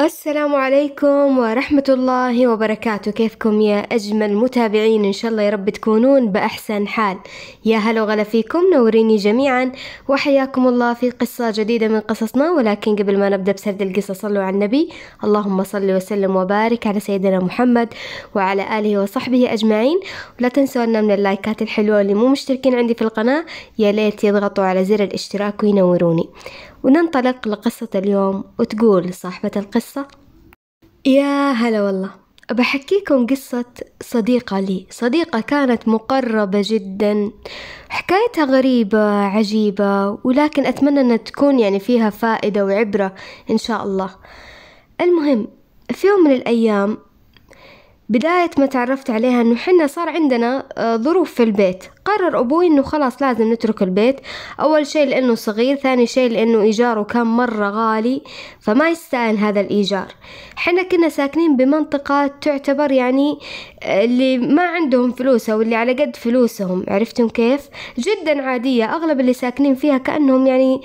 السلام عليكم ورحمة الله وبركاته كيفكم يا أجمل متابعين إن شاء الله يا رب تكونون بأحسن حال يا هلا وغلا فيكم نوريني جميعا وحياكم الله في قصة جديدة من قصصنا ولكن قبل ما نبدأ بسرد القصة صلوا على النبي اللهم صل وسلم وبارك على سيدنا محمد وعلى آله وصحبه أجمعين ولا تنسوا أن من اللايكات الحلوة اللي مو مشتركين عندي في القناة يا ليت يضغطوا على زر الاشتراك وينوروني وننطلق لقصة اليوم وتقول صاحبة القصة يا هلا والله بحكيكم قصة صديقة لي صديقة كانت مقربة جدا حكايتها غريبة عجيبة ولكن أتمنى أن تكون يعني فيها فائدة وعبرة إن شاء الله المهم في يوم من الأيام بداية ما تعرفت عليها انه حنا صار عندنا آه، ظروف في البيت قرر ابوي انه خلاص لازم نترك البيت اول شيء لانه صغير ثاني شيء لانه ايجاره كان مرة غالي فما يستاهل هذا الايجار حنا كنا ساكنين بمنطقة تعتبر يعني آه، اللي ما عندهم فلوس او اللي على قد فلوسهم عرفتم كيف جدا عادية اغلب اللي ساكنين فيها كأنهم يعني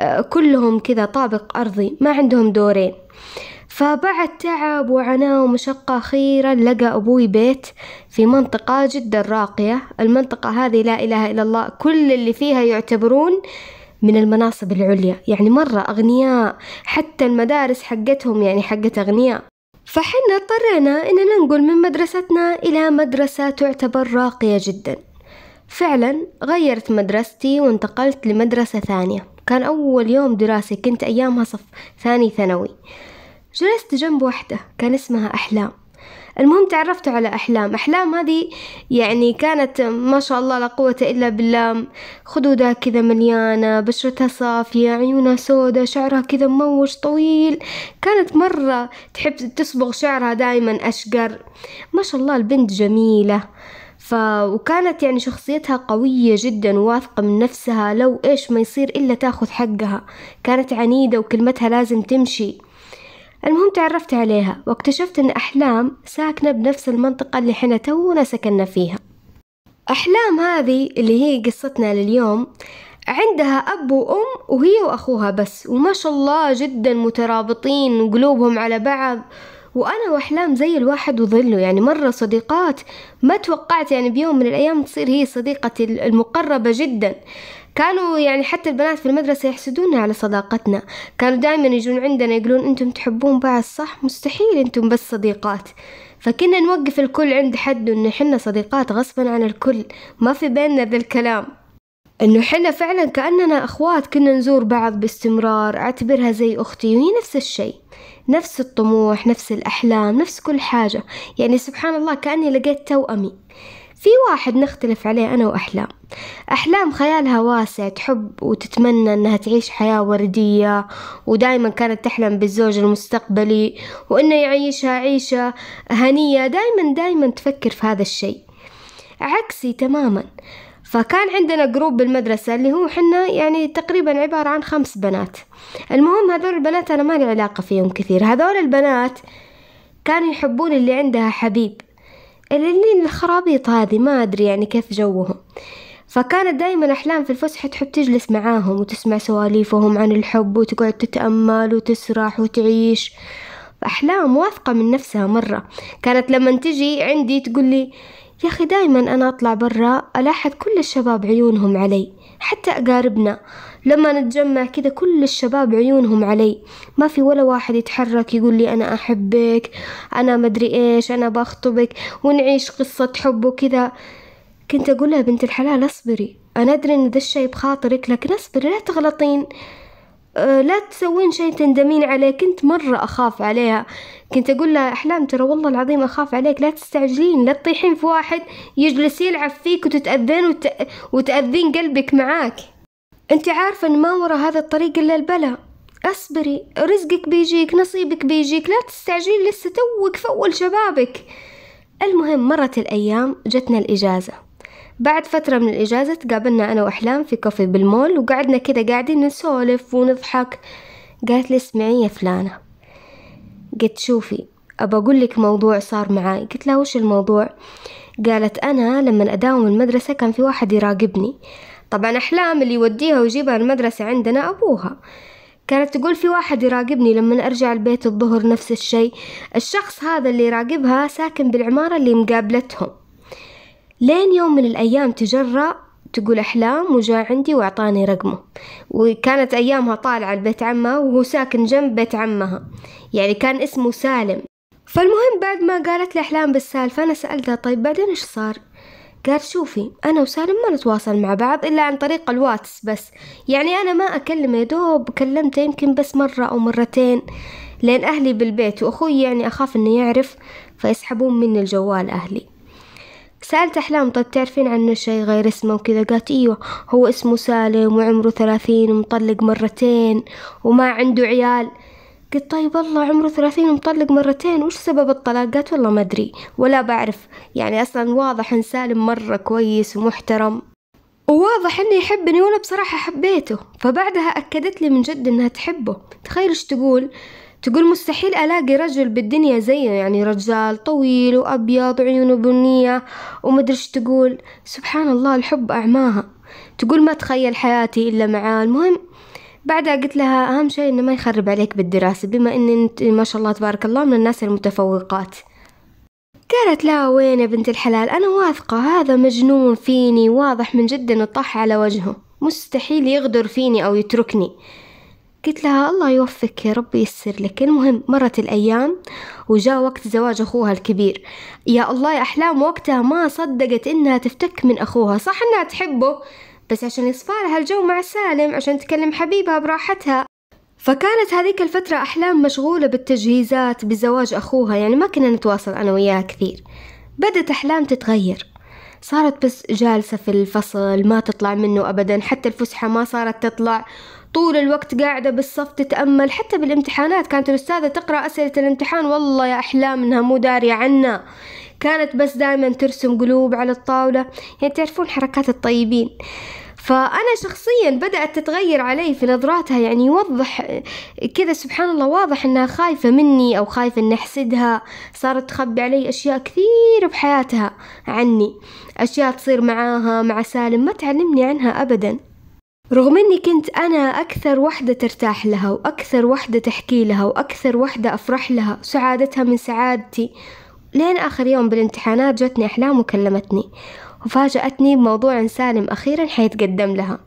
آه، كلهم كذا طابق ارضي ما عندهم دورين فبعد تعب وعناء ومشقة أخيرا لقى أبوي بيت في منطقة جدا راقية المنطقة هذه لا إله إلا الله كل اللي فيها يعتبرون من المناصب العليا يعني مرة أغنياء حتى المدارس حقتهم يعني حقت أغنياء فحنا اضطرينا إننا ننقل من مدرستنا إلى مدرسة تعتبر راقية جدا فعلا غيرت مدرستي وانتقلت لمدرسة ثانية كان أول يوم دراسي كنت أيامها صف ثاني ثانوي جلست جنب وحدة كان اسمها أحلام المهم تعرفت على أحلام أحلام هذه يعني كانت ما شاء الله لا قوة إلا بالله خدودها كذا مليانة بشرتها صافية عيونها سودة شعرها كذا مموج طويل كانت مرة تحب تصبغ شعرها دايما أشقر ما شاء الله البنت جميلة ف... وكانت يعني شخصيتها قوية جدا واثقة من نفسها لو إيش ما يصير إلا تاخذ حقها كانت عنيدة وكلمتها لازم تمشي المهم تعرفت عليها واكتشفت أن أحلام ساكنة بنفس المنطقة اللي حنا تونا سكننا فيها أحلام هذه اللي هي قصتنا لليوم عندها أب وأم وهي وأخوها بس وما شاء الله جدا مترابطين وقلوبهم على بعض وأنا وأحلام زي الواحد وظله يعني مرة صديقات ما توقعت يعني بيوم من الأيام تصير هي صديقتي المقربة جدا كانوا يعني حتى البنات في المدرسة يحسدونا على صداقتنا كانوا دائما يجون عندنا يقولون انتم تحبون بعض صح مستحيل انتم بس صديقات فكنا نوقف الكل عند حد ان حنا صديقات غصبا عن الكل ما في بيننا ذا الكلام انه حنا فعلا كاننا اخوات كنا نزور بعض باستمرار اعتبرها زي اختي وهي نفس الشيء نفس الطموح نفس الاحلام نفس كل حاجه يعني سبحان الله كاني لقيت توامي في واحد نختلف عليه أنا وأحلام أحلام خيالها واسع تحب وتتمنى أنها تعيش حياة وردية ودايما كانت تحلم بالزوج المستقبلي وأنه يعيشها عيشة هنية دايما دايما تفكر في هذا الشيء عكسي تماما فكان عندنا جروب بالمدرسة اللي هو حنا يعني تقريبا عبارة عن خمس بنات المهم هذول البنات أنا ما لي علاقة فيهم كثير هذول البنات كانوا يحبون اللي عندها حبيب اللي الخرابيط هذه ما أدري يعني كيف جوهم فكانت دايما أحلام في الفسحة تحب تجلس معاهم وتسمع سواليفهم عن الحب وتقعد تتأمل وتسرح وتعيش أحلام واثقة من نفسها مرة كانت لما تجي عندي تقول لي يا أخي دايما أنا أطلع برا ألاحظ كل الشباب عيونهم علي حتى أقاربنا لما نتجمع كذا كل الشباب عيونهم علي ما في ولا واحد يتحرك يقول لي أنا أحبك أنا مدري إيش أنا بخطبك ونعيش قصة حب وكذا كنت أقولها بنت الحلال أصبري أنا أدري إن ذا الشي بخاطرك لكن أصبري لا تغلطين أه، لا تسوين شيء تندمين عليه كنت مرة أخاف عليها كنت أقول لها أحلام ترى والله العظيم أخاف عليك لا تستعجلين لا تطيحين في واحد يجلس يلعب فيك وتتأذين وت... وتأذين قلبك معاك أنت عارفة أن ما ورا هذا الطريق إلا البلاء أصبري رزقك بيجيك نصيبك بيجيك لا تستعجلين لسه توك في أول شبابك المهم مرت الأيام جتنا الإجازة بعد فترة من الإجازة تقابلنا أنا وأحلام في كافي بالمول وقعدنا كده قاعدين نسولف ونضحك قالت لي اسمعي يا فلانة قلت شوفي أبى أقول لك موضوع صار معاي قلت لها وش الموضوع قالت أنا لما أداوم المدرسة كان في واحد يراقبني طبعا أحلام اللي يوديها ويجيبها المدرسة عندنا أبوها كانت تقول في واحد يراقبني لما أرجع البيت الظهر نفس الشي الشخص هذا اللي يراقبها ساكن بالعمارة اللي مقابلتهم لين يوم من الأيام تجرأ تقول أحلام وجاء عندي وأعطاني رقمه وكانت أيامها طالعة لبيت عمها وهو ساكن جنب بيت عمها يعني كان اسمه سالم فالمهم بعد ما قالت لي أحلام بالسالفة أنا سألتها طيب بعدين إيش صار قالت شوفي أنا وسالم ما نتواصل مع بعض إلا عن طريق الواتس بس يعني أنا ما أكلمه دوب كلمته يمكن بس مرة أو مرتين لأن أهلي بالبيت وأخوي يعني أخاف إنه يعرف فيسحبون مني الجوال أهلي سألت أحلام طب تعرفين عنه شي غير اسمه وكذا قالت إيوه هو اسمه سالم وعمره ثلاثين ومطلق مرتين وما عنده عيال قلت طيب والله عمره ثلاثين ومطلق مرتين وش سبب الطلاق قالت والله ما أدري ولا بعرف يعني أصلا واضح إن سالم مرة كويس ومحترم وواضح انه يحبني وانا بصراحة حبيته فبعدها اكدت لي من جد انها تحبه تخيل ايش تقول تقول مستحيل ألاقي رجل بالدنيا زيه يعني رجال طويل وأبيض وعيونه بنية ومدرش إيش تقول سبحان الله الحب أعماها تقول ما تخيل حياتي إلا معاه المهم بعدها قلت لها أهم شيء إنه ما يخرب عليك بالدراسة بما إن أنت ما شاء الله تبارك الله من الناس المتفوقات قالت لا وين يا بنت الحلال أنا واثقة هذا مجنون فيني واضح من جد إنه طاح على وجهه مستحيل يغدر فيني أو يتركني قلت لها الله يوفقك يا ربي ييسر لك المهم مرت الأيام وجاء وقت زواج أخوها الكبير يا الله يا أحلام وقتها ما صدقت إنها تفتك من أخوها صح إنها تحبه بس عشان يصفى لها الجو مع سالم عشان تكلم حبيبها براحتها فكانت هذيك الفترة أحلام مشغولة بالتجهيزات بزواج أخوها يعني ما كنا نتواصل أنا وياها كثير بدت أحلام تتغير صارت بس جالسة في الفصل ما تطلع منه أبدا حتى الفسحة ما صارت تطلع طول الوقت قاعدة بالصف تتأمل حتى بالامتحانات كانت الأستاذة تقرأ أسئلة الامتحان والله يا أحلام إنها مو دارية عنا كانت بس دائما ترسم قلوب على الطاولة يعني تعرفون حركات الطيبين فأنا شخصيا بدأت تتغير علي في نظراتها يعني يوضح كذا سبحان الله واضح إنها خايفة مني أو خايفة إني أحسدها صارت تخبي علي أشياء كثير بحياتها عني أشياء تصير معاها مع سالم ما تعلمني عنها أبداً رغم اني كنت انا اكثر وحدة ترتاح لها واكثر وحدة تحكي لها واكثر وحدة افرح لها سعادتها من سعادتي لين اخر يوم بالامتحانات جتني احلام وكلمتني وفاجأتني بموضوع سالم اخيرا حيتقدم لها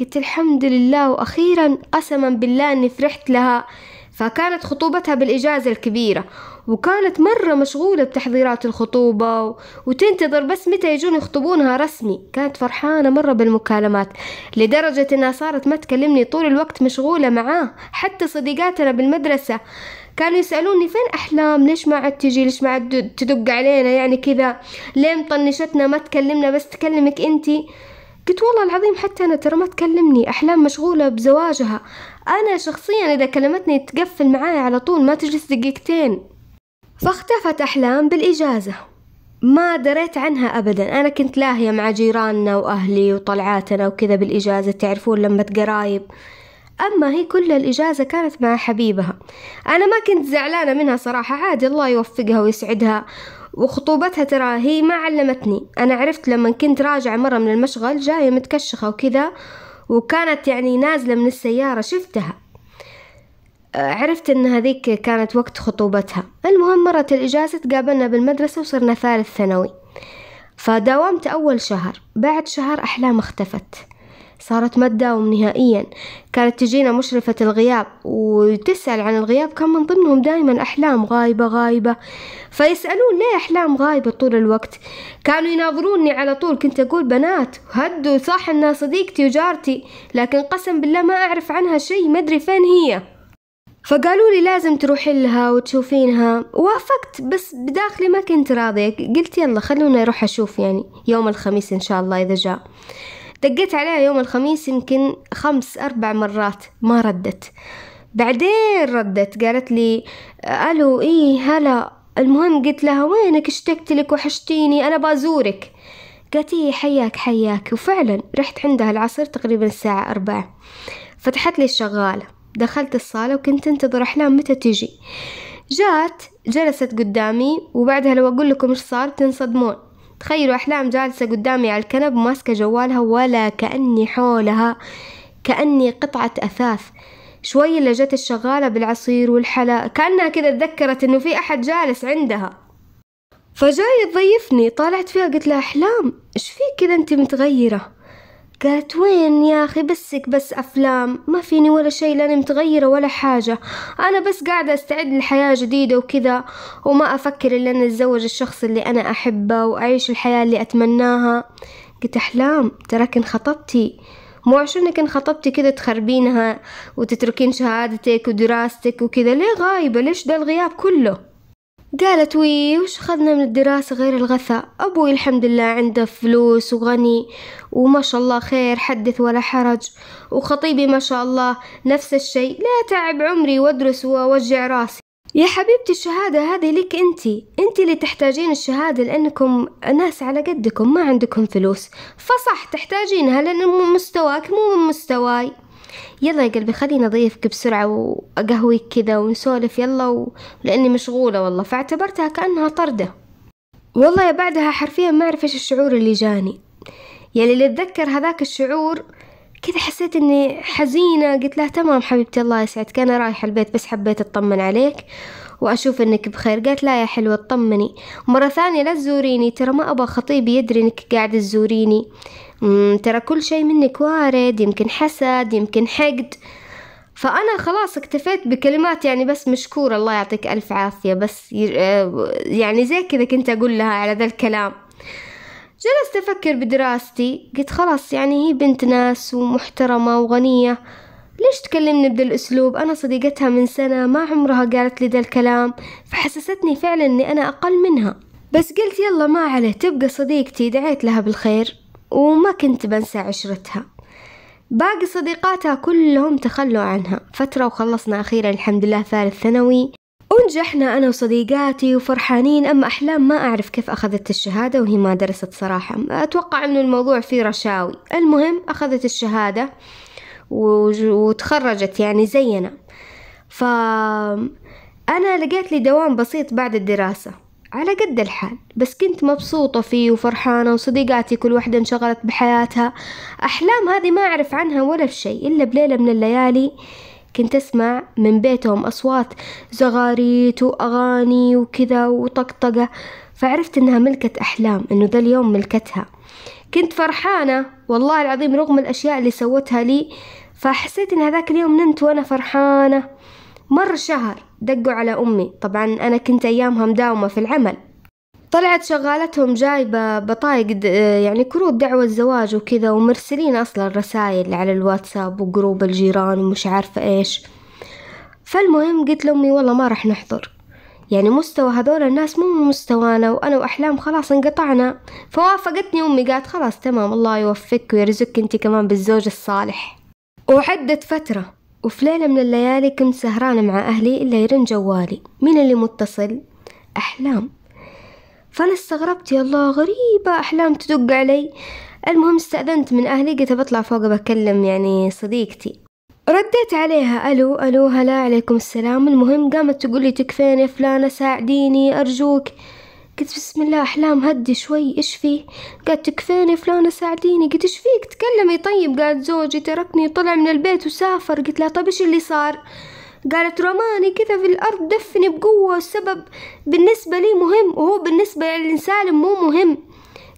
قلت الحمد لله واخيرا قسما بالله اني فرحت لها فكانت خطوبتها بالاجازة الكبيرة وكانت مرة مشغولة بتحضيرات الخطوبة وتنتظر بس متى يجون يخطبونها رسمي كانت فرحانة مرة بالمكالمات لدرجة انها صارت ما تكلمني طول الوقت مشغولة معاه حتى صديقاتنا بالمدرسة كانوا يسألوني فين أحلام ليش ما عاد تجي ليش ما عاد تدق علينا يعني كذا ليه مطنشتنا ما تكلمنا بس تكلمك انتي قلت والله العظيم حتى أنا ترى ما تكلمني أحلام مشغولة بزواجها أنا شخصيا إذا كلمتني تقفل معايا على طول ما تجلس دقيقتين فاختفت أحلام بالإجازة ما دريت عنها أبدا أنا كنت لاهية مع جيراننا وأهلي وطلعاتنا وكذا بالإجازة تعرفون لما قرايب أما هي كل الإجازة كانت مع حبيبها أنا ما كنت زعلانة منها صراحة عادي الله يوفقها ويسعدها وخطوبتها ترى هي ما علمتني أنا عرفت لما كنت راجعة مرة من المشغل جاية متكشخة وكذا وكانت يعني نازلة من السيارة شفتها عرفت ان هذيك كانت وقت خطوبتها المهم مرت الاجازة تقابلنا بالمدرسة وصرنا ثالث ثانوي فداومت اول شهر بعد شهر احلام اختفت صارت ما تداوم نهائيا كانت تجينا مشرفة الغياب وتسأل عن الغياب كان من ضمنهم دائما أحلام غايبة غايبة فيسألون ليه أحلام غايبة طول الوقت كانوا يناظروني على طول كنت أقول بنات هدوا صح أنها صديقتي وجارتي لكن قسم بالله ما أعرف عنها شيء ما أدري فين هي فقالوا لي لازم تروحي لها وتشوفينها وافقت بس بداخلي ما كنت راضية قلت يلا خلونا اروح اشوف يعني يوم الخميس ان شاء الله اذا جاء دقيت عليها يوم الخميس يمكن خمس اربع مرات ما ردت بعدين ردت قالت لي الو ايه هلا المهم قلت لها وينك اشتقت لك وحشتيني انا بزورك قالت إيه حياك حياك وفعلا رحت عندها العصر تقريبا الساعة أربعة فتحت لي الشغالة دخلت الصالة وكنت أنتظر أحلام متى تجي جات جلست قدامي وبعدها لو أقول لكم إيش صار تنصدمون تخيلوا أحلام جالسة قدامي على الكنب ماسكة جوالها ولا كأني حولها كأني قطعة أثاث شوي إلا جت الشغالة بالعصير والحلا كأنها كذا تذكرت إنه في أحد جالس عندها فجاي تضيفني طالعت فيها قلت لها أحلام إيش في كذا أنت متغيرة قالت وين يا أخي بسك بس أفلام ما فيني ولا شي لأني متغيرة ولا حاجة أنا بس قاعدة أستعد لحياة جديدة وكذا وما أفكر إلا أن أتزوج الشخص اللي أنا أحبه وأعيش الحياة اللي أتمناها قلت أحلام تراك انخطبتي مو عشانك انخطبتي كذا تخربينها وتتركين شهادتك ودراستك وكذا ليه غايبة ليش ده الغياب كله قالت وي وش خذنا من الدراسة غير الغثاء أبوي الحمد لله عنده فلوس وغني وما شاء الله خير حدث ولا حرج وخطيبي ما شاء الله نفس الشيء لا تعب عمري وادرس ووجع راسي يا حبيبتي الشهادة هذه لك انتي انتي اللي تحتاجين الشهادة لانكم ناس على قدكم ما عندكم فلوس فصح تحتاجينها لان مستواك مو من مستواي يلا يا قلبي خليني أضيفك بسرعة وأقهويك كذا ونسولف يلا و... لأني مشغولة والله فاعتبرتها كأنها طردة والله يا بعدها حرفيا ما أعرف إيش الشعور اللي جاني يعني اللي أتذكر هذاك الشعور كذا حسيت اني حزينة قلت لها تمام حبيبتي الله يسعدك انا رايحة البيت بس حبيت اطمن عليك واشوف انك بخير قالت لا يا حلوة اطمني مرة ثانية لا تزوريني ترى ما ابغى خطيبي يدري انك قاعدة تزوريني ترى كل شي منك وارد يمكن حسد يمكن حقد فأنا خلاص اكتفيت بكلمات يعني بس مشكورة الله يعطيك ألف عافية بس آه، يعني زي كذا كنت أقول لها على ذا الكلام جلست أفكر بدراستي قلت خلاص يعني هي بنت ناس ومحترمة وغنية ليش تكلمني بذا الأسلوب أنا صديقتها من سنة ما عمرها قالت لي ذا الكلام فحسستني فعلا أني أنا أقل منها بس قلت يلا ما عليه تبقى صديقتي دعيت لها بالخير وما كنت بنسى عشرتها باقي صديقاتها كلهم تخلوا عنها فترة وخلصنا أخيرا الحمد لله ثالث ثانوي ونجحنا أنا وصديقاتي وفرحانين أما أحلام ما أعرف كيف أخذت الشهادة وهي ما درست صراحة أتوقع أنه الموضوع فيه رشاوي المهم أخذت الشهادة وتخرجت يعني زينا ف أنا لقيت لي دوام بسيط بعد الدراسة على قد الحال بس كنت مبسوطة فيه وفرحانة وصديقاتي كل واحدة انشغلت بحياتها أحلام هذه ما أعرف عنها ولا شيء إلا بليلة من الليالي كنت أسمع من بيتهم أصوات زغاريت وأغاني وكذا وطقطقة فعرفت إنها ملكة أحلام إنه ذا اليوم ملكتها كنت فرحانة والله العظيم رغم الأشياء اللي سوتها لي فحسيت إن هذاك اليوم نمت وأنا فرحانة مر شهر دقوا على أمي طبعا أنا كنت أيامها مداومة في العمل طلعت شغالتهم جايبة بطايق يعني كروت دعوة زواج وكذا ومرسلين أصلا رسائل على الواتساب وجروب الجيران ومش عارفة إيش فالمهم قلت لأمي والله ما راح نحضر يعني مستوى هذول الناس مو من مستوانا وأنا وأحلام خلاص انقطعنا فوافقتني أمي قالت خلاص تمام الله يوفقك ويرزقك أنت كمان بالزوج الصالح وعدت فترة وفي ليلة من الليالي كنت سهرانة مع أهلي إلا يرن جوالي مين اللي متصل؟ أحلام فأنا استغربت يا الله غريبة أحلام تدق علي المهم استأذنت من أهلي قلت بطلع فوق بكلم يعني صديقتي رديت عليها ألو ألو هلا عليكم السلام المهم قامت تقول لي تكفين يا فلانة ساعديني أرجوك قلت بسم الله أحلام هدي شوي إيش فيه قالت تكفيني فلانة ساعديني قلت إيش فيك تكلمي طيب قالت زوجي تركني طلع من البيت وسافر قلت لها طيب إيش اللي صار قالت رماني كذا في الأرض دفني بقوة والسبب بالنسبة لي مهم وهو بالنسبة للإنسان مو مهم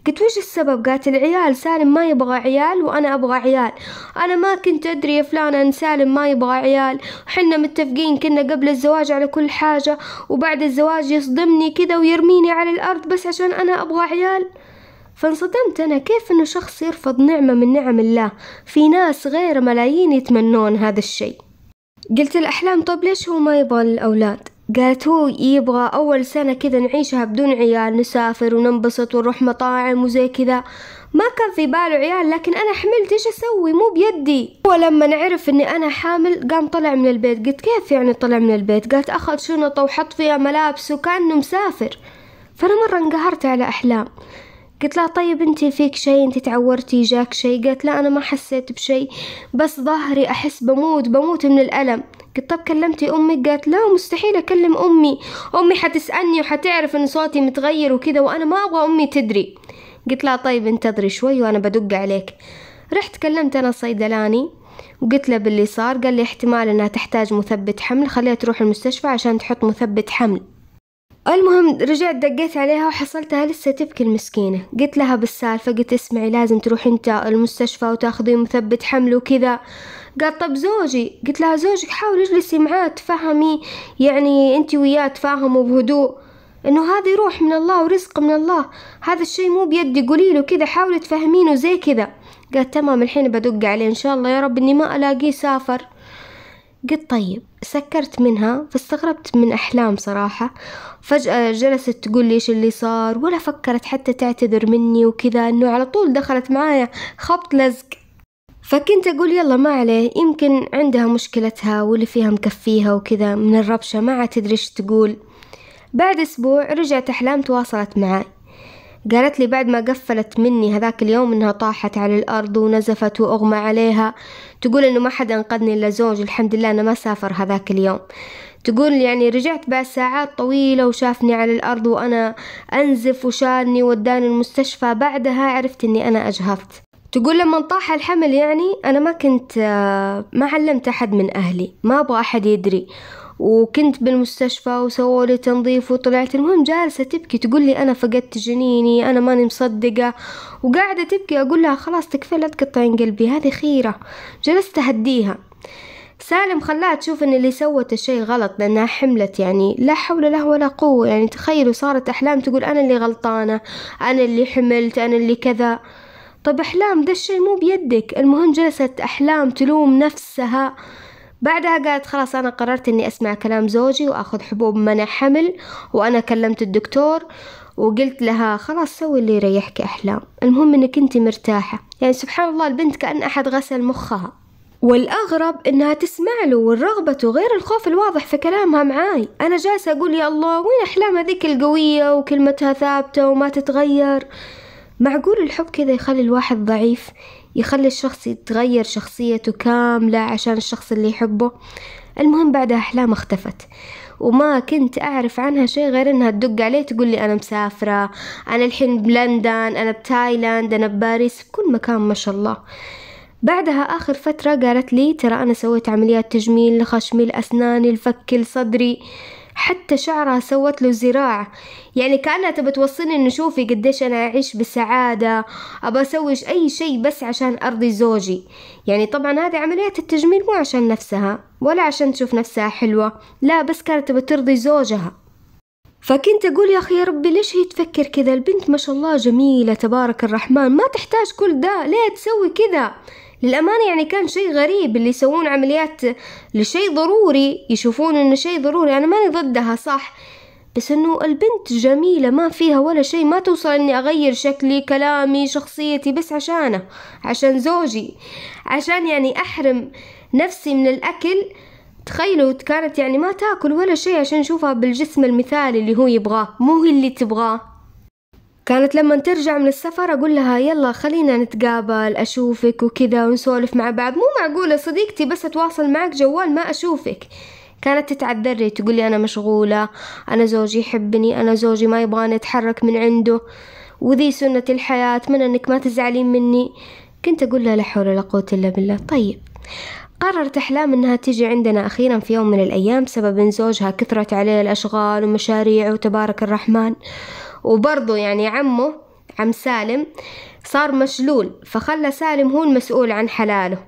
قلت وش السبب قالت العيال سالم ما يبغى عيال وأنا أبغى عيال أنا ما كنت أدري يا فلانة أن سالم ما يبغى عيال حنا متفقين كنا قبل الزواج على كل حاجة وبعد الزواج يصدمني كذا ويرميني على الأرض بس عشان أنا أبغى عيال فانصدمت أنا كيف إنه شخص يرفض نعمة من نعم الله في ناس غير ملايين يتمنون هذا الشيء قلت الأحلام طب ليش هو ما يبغى الأولاد قالت هو يبغى أول سنة كذا نعيشها بدون عيال نسافر وننبسط ونروح مطاعم وزي كذا ما كان في باله عيال لكن أنا حملت إيش أسوي مو بيدي هو لما نعرف إني أنا حامل قام طلع من البيت قلت كيف يعني طلع من البيت قالت أخذ شنطة وحط فيها ملابس وكأنه مسافر فأنا مرة انقهرت على أحلام قلت لها طيب انت فيك شيء انت تعورتي جاك شيء قالت لا انا ما حسيت بشيء بس ظهري احس بموت بموت من الالم قلت طب كلمتي امك قالت لا مستحيل اكلم امي امي حتسالني وحتعرف ان صوتي متغير وكذا وانا ما ابغى امي تدري قلت لها طيب انتظري شوي وانا بدق عليك رحت كلمت انا الصيدلاني وقلت له باللي صار قال لي احتمال انها تحتاج مثبت حمل خليها تروح المستشفى عشان تحط مثبت حمل المهم رجعت دقيت عليها وحصلتها لسه تبكي المسكينة قلت لها بالسالفة قلت اسمعي لازم تروحي انت المستشفى وتاخذي مثبت حمل وكذا قال طب زوجي قلت لها زوجك حاولي اجلسي معاه تفهمي يعني انت وياه تفاهموا بهدوء انه هذا روح من الله ورزق من الله هذا الشيء مو بيدي قولي له كذا حاولي تفهمينه زي كذا قالت تمام الحين بدق عليه ان شاء الله يا رب اني ما الاقيه سافر قلت طيب سكرت منها فاستغربت من أحلام صراحة فجأة جلست تقول لي إيش اللي صار ولا فكرت حتى تعتذر مني وكذا أنه على طول دخلت معايا خبط لزق فكنت أقول يلا ما عليه يمكن عندها مشكلتها واللي فيها مكفيها وكذا من الربشة ما عاد تدري ايش تقول بعد أسبوع رجعت أحلام تواصلت معي قالت لي بعد ما قفلت مني هذاك اليوم انها طاحت على الارض ونزفت واغمى عليها تقول انه ما حد انقذني الا زوجي الحمد لله انا ما سافر هذاك اليوم تقول يعني رجعت بعد ساعات طويلة وشافني على الأرض وأنا أنزف وشالني وداني المستشفى بعدها عرفت أني أنا اجهفت تقول لما طاح الحمل يعني أنا ما كنت آه، ما علمت أحد من أهلي ما أبغى أحد يدري وكنت بالمستشفى وسووا لي تنظيف وطلعت المهم جالسة تبكي تقول لي أنا فقدت جنيني أنا ماني مصدقة وقاعدة تبكي أقول لها خلاص تكفي لا تقطعين قلبي هذه خيرة جلست أهديها سالم خلاها تشوف ان اللي سوته شيء غلط لانها حملت يعني لا حول له ولا قوة يعني تخيلوا صارت احلام تقول انا اللي غلطانة انا اللي حملت انا اللي كذا طب أحلام ده الشي مو بيدك المهم جلست أحلام تلوم نفسها بعدها قالت خلاص أنا قررت أني أسمع كلام زوجي وأخذ حبوب منع حمل وأنا كلمت الدكتور وقلت لها خلاص سوي اللي يريحك أحلام المهم أنك أنت مرتاحة يعني سبحان الله البنت كأن أحد غسل مخها والأغرب إنها تسمع له ورغبته غير الخوف الواضح في كلامها معاي أنا جالسة أقول يا الله وين أحلام هذيك القوية وكلمتها ثابتة وما تتغير معقول الحب كذا يخلي الواحد ضعيف يخلي الشخص يتغير شخصيته كاملة عشان الشخص اللي يحبه المهم بعدها أحلام اختفت وما كنت أعرف عنها شيء غير إنها تدق عليه تقول لي أنا مسافرة أنا الحين بلندن أنا بتايلاند أنا بباريس كل مكان ما شاء الله بعدها آخر فترة قالت لي ترى أنا سويت عمليات تجميل لخشمي لأسناني لفكي لصدري حتى شعرها سوت له زراع يعني كأنها تبي توصلني إنه شوفي قديش أنا أعيش بسعادة أبى أسوي أي شيء بس عشان أرضي زوجي يعني طبعا هذه عمليات التجميل مو عشان نفسها ولا عشان تشوف نفسها حلوة لا بس كانت تبي ترضي زوجها فكنت أقول يا أخي يا ربي ليش هي تفكر كذا البنت ما شاء الله جميلة تبارك الرحمن ما تحتاج كل ده ليه تسوي كذا للأمانة يعني كان شيء غريب اللي يسوون عمليات لشيء ضروري يشوفون إنه شيء ضروري أنا ماني ضدها صح بس إنه البنت جميلة ما فيها ولا شيء ما توصل إني أغير شكلي كلامي شخصيتي بس عشانه عشان زوجي عشان يعني أحرم نفسي من الأكل تخيلوا كانت يعني ما تاكل ولا شيء عشان نشوفها بالجسم المثالي اللي هو يبغاه مو هي اللي تبغاه كانت لما ترجع من السفر أقول لها يلا خلينا نتقابل أشوفك وكذا ونسولف مع بعض مو معقولة صديقتي بس أتواصل معك جوال ما أشوفك كانت تتعذري تقول لي أنا مشغولة أنا زوجي يحبني أنا زوجي ما يبغاني أتحرك من عنده وذي سنة الحياة أتمنى أنك ما تزعلين مني كنت أقول لها لا حول ولا قوة إلا بالله طيب قررت أحلام أنها تجي عندنا أخيرا في يوم من الأيام بسبب أن زوجها كثرت عليه الأشغال ومشاريع وتبارك الرحمن وبرضه يعني عمه عم سالم صار مشلول فخلى سالم هو المسؤول عن حلاله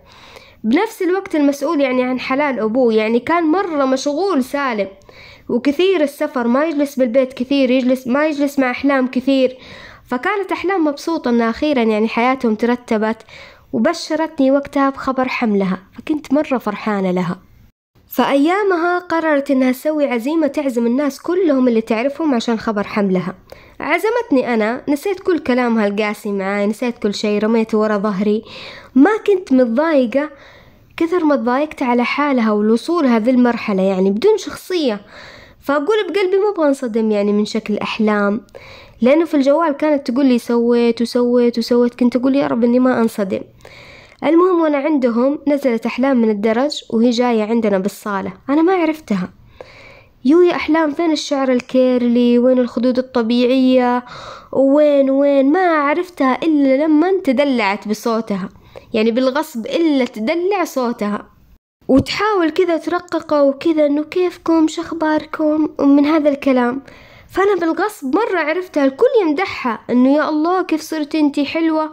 بنفس الوقت المسؤول يعني عن حلال أبوه يعني كان مرة مشغول سالم وكثير السفر ما يجلس بالبيت كثير يجلس ما يجلس مع أحلام كثير فكانت أحلام مبسوطة من أخيرا يعني حياتهم ترتبت وبشرتني وقتها بخبر حملها فكنت مرة فرحانة لها فأيامها قررت إنها تسوي عزيمة تعزم الناس كلهم اللي تعرفهم عشان خبر حملها عزمتني أنا نسيت كل كلامها القاسي معاي نسيت كل شي رميته ورا ظهري ما كنت متضايقة كثر ما تضايقت على حالها والوصول هذه المرحلة يعني بدون شخصية فأقول بقلبي ما أبغى انصدم يعني من شكل أحلام لأنه في الجوال كانت تقول لي سويت وسويت وسويت كنت أقول يا رب إني ما أنصدم المهم وانا عندهم نزلت احلام من الدرج وهي جاية عندنا بالصالة انا ما عرفتها يويا أحلام فين الشعر الكيرلي وين الخدود الطبيعية وين وين ما عرفتها إلا لما تدلعت بصوتها يعني بالغصب إلا تدلع صوتها وتحاول كذا ترققه وكذا انه كيفكم شخباركم ومن هذا الكلام فانا بالغصب مرة عرفتها الكل يمدحها انه يا الله كيف صرت انتي حلوة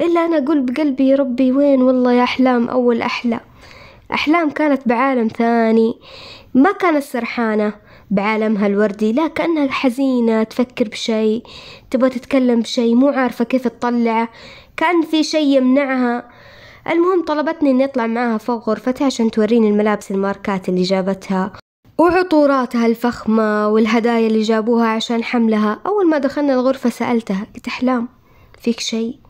إلا أنا أقول بقلبي يا ربي وين والله يا أحلام أول أحلى أحلام كانت بعالم ثاني ما كانت سرحانة بعالمها الوردي لا كأنها حزينة تفكر بشي تبغى تتكلم بشي مو عارفة كيف تطلعه كأن في شي يمنعها المهم طلبتني اني اطلع معاها فوق غرفتها عشان توريني الملابس الماركات اللي جابتها وعطوراتها الفخمة والهدايا اللي جابوها عشان حملها أول ما دخلنا الغرفة سألتها قلت أحلام فيك شي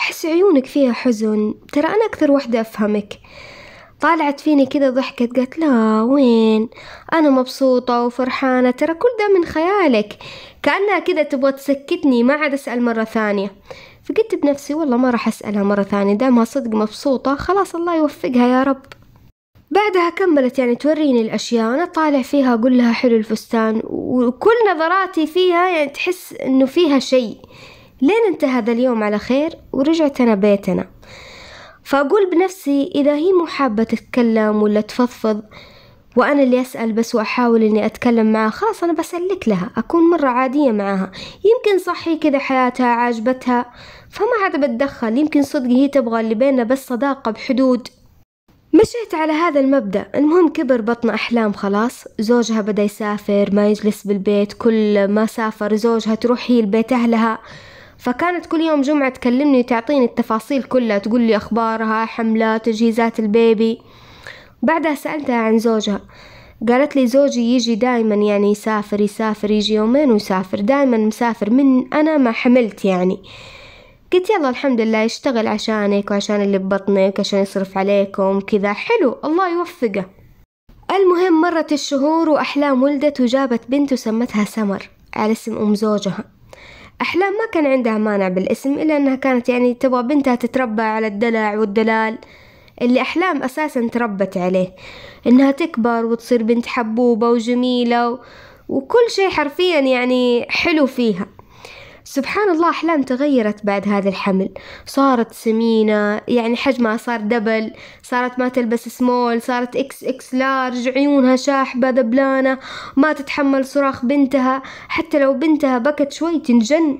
أحس عيونك فيها حزن ترى أنا أكثر وحدة أفهمك طالعت فيني كذا ضحكت قالت لا وين أنا مبسوطة وفرحانة ترى كل ده من خيالك كأنها كذا تبغى تسكتني ما عاد أسأل مرة ثانية فقلت بنفسي والله ما راح أسألها مرة ثانية دامها صدق مبسوطة خلاص الله يوفقها يا رب بعدها كملت يعني توريني الأشياء أنا طالع فيها أقول لها حلو الفستان وكل نظراتي فيها يعني تحس إنه فيها شيء لين انتهى هذا اليوم على خير ورجعت أنا بيتنا فأقول بنفسي إذا هي مو حابة تتكلم ولا تفضفض وأنا اللي أسأل بس وأحاول إني أتكلم معها خلاص أنا بسلك لها أكون مرة عادية معاها يمكن صحي كذا حياتها عاجبتها فما عاد بتدخل يمكن صدق هي تبغى اللي بيننا بس صداقة بحدود مشيت على هذا المبدأ المهم كبر بطن أحلام خلاص زوجها بدأ يسافر ما يجلس بالبيت كل ما سافر زوجها تروح هي لبيت أهلها فكانت كل يوم جمعة تكلمني وتعطيني التفاصيل كلها تقول لي أخبارها حملة تجهيزات البيبي بعدها سألتها عن زوجها قالت لي زوجي يجي دايما يعني يسافر يسافر يجي يومين ويسافر دايما مسافر من أنا ما حملت يعني قلت يلا الحمد لله يشتغل عشانك وعشان اللي ببطنك عشان يصرف عليكم كذا حلو الله يوفقه المهم مرت الشهور وأحلام ولدت وجابت بنت وسمتها سمر على اسم أم زوجها أحلام ما كان عندها مانع بالاسم إلا أنها كانت يعني تبغى بنتها تتربى على الدلع والدلال اللي أحلام أساسا تربت عليه إنها تكبر وتصير بنت حبوبة وجميلة و... وكل شيء حرفيا يعني حلو فيها سبحان الله أحلام تغيرت بعد هذا الحمل صارت سمينة يعني حجمها صار دبل صارت ما تلبس سمول صارت إكس إكس لارج عيونها شاحبة ذبلانة ما تتحمل صراخ بنتها حتى لو بنتها بكت شوي تنجن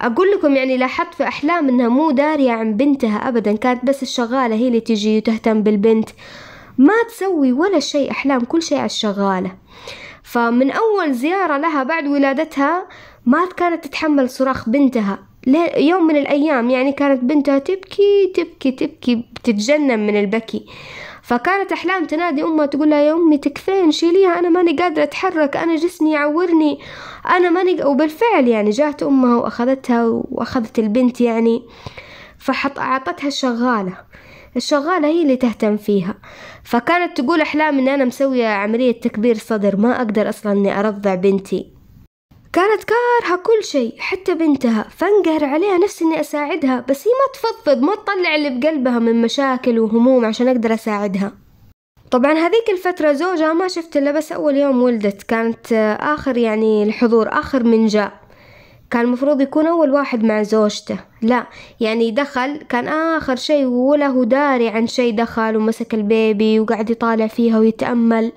أقول لكم يعني لاحظت في أحلام إنها مو دارية عن بنتها أبدا كانت بس الشغالة هي اللي تجي وتهتم بالبنت ما تسوي ولا شيء أحلام كل شيء على الشغالة فمن أول زيارة لها بعد ولادتها ما كانت تتحمل صراخ بنتها يوم من الأيام يعني كانت بنتها تبكي تبكي تبكي بتتجنن من البكي فكانت أحلام تنادي أمها تقول لها يا أمي تكفين شيليها أنا ماني قادرة أتحرك أنا جسمي يعورني أنا ماني وبالفعل يعني جات أمها وأخذتها وأخذت البنت يعني فحط أعطتها الشغالة الشغالة هي اللي تهتم فيها فكانت تقول أحلام إن أنا مسوية عملية تكبير صدر ما أقدر أصلا إني أرضع بنتي كانت كارهة كل شيء حتى بنتها فانقهر عليها نفسي إني أساعدها بس هي ما تفضفض ما تطلع اللي بقلبها من مشاكل وهموم عشان أقدر أساعدها طبعا هذيك الفترة زوجها ما شفت إلا بس أول يوم ولدت كانت آخر يعني الحضور آخر من جاء كان المفروض يكون أول واحد مع زوجته لا يعني دخل كان آخر شي ولا هو داري عن شي دخل ومسك البيبي وقعد يطالع فيها ويتأمل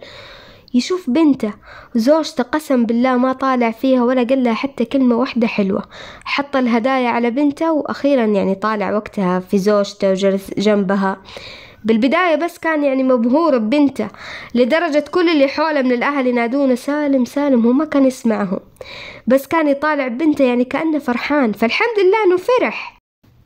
يشوف بنته زوجته قسم بالله ما طالع فيها ولا قال لها حتى كلمة واحدة حلوة حط الهدايا على بنته وأخيرا يعني طالع وقتها في زوجته وجلس جنبها بالبداية بس كان يعني مبهور ببنته لدرجة كل اللي حوله من الأهل ينادونه سالم سالم هو ما كان يسمعهم بس كان يطالع بنته يعني كأنه فرحان فالحمد لله أنه فرح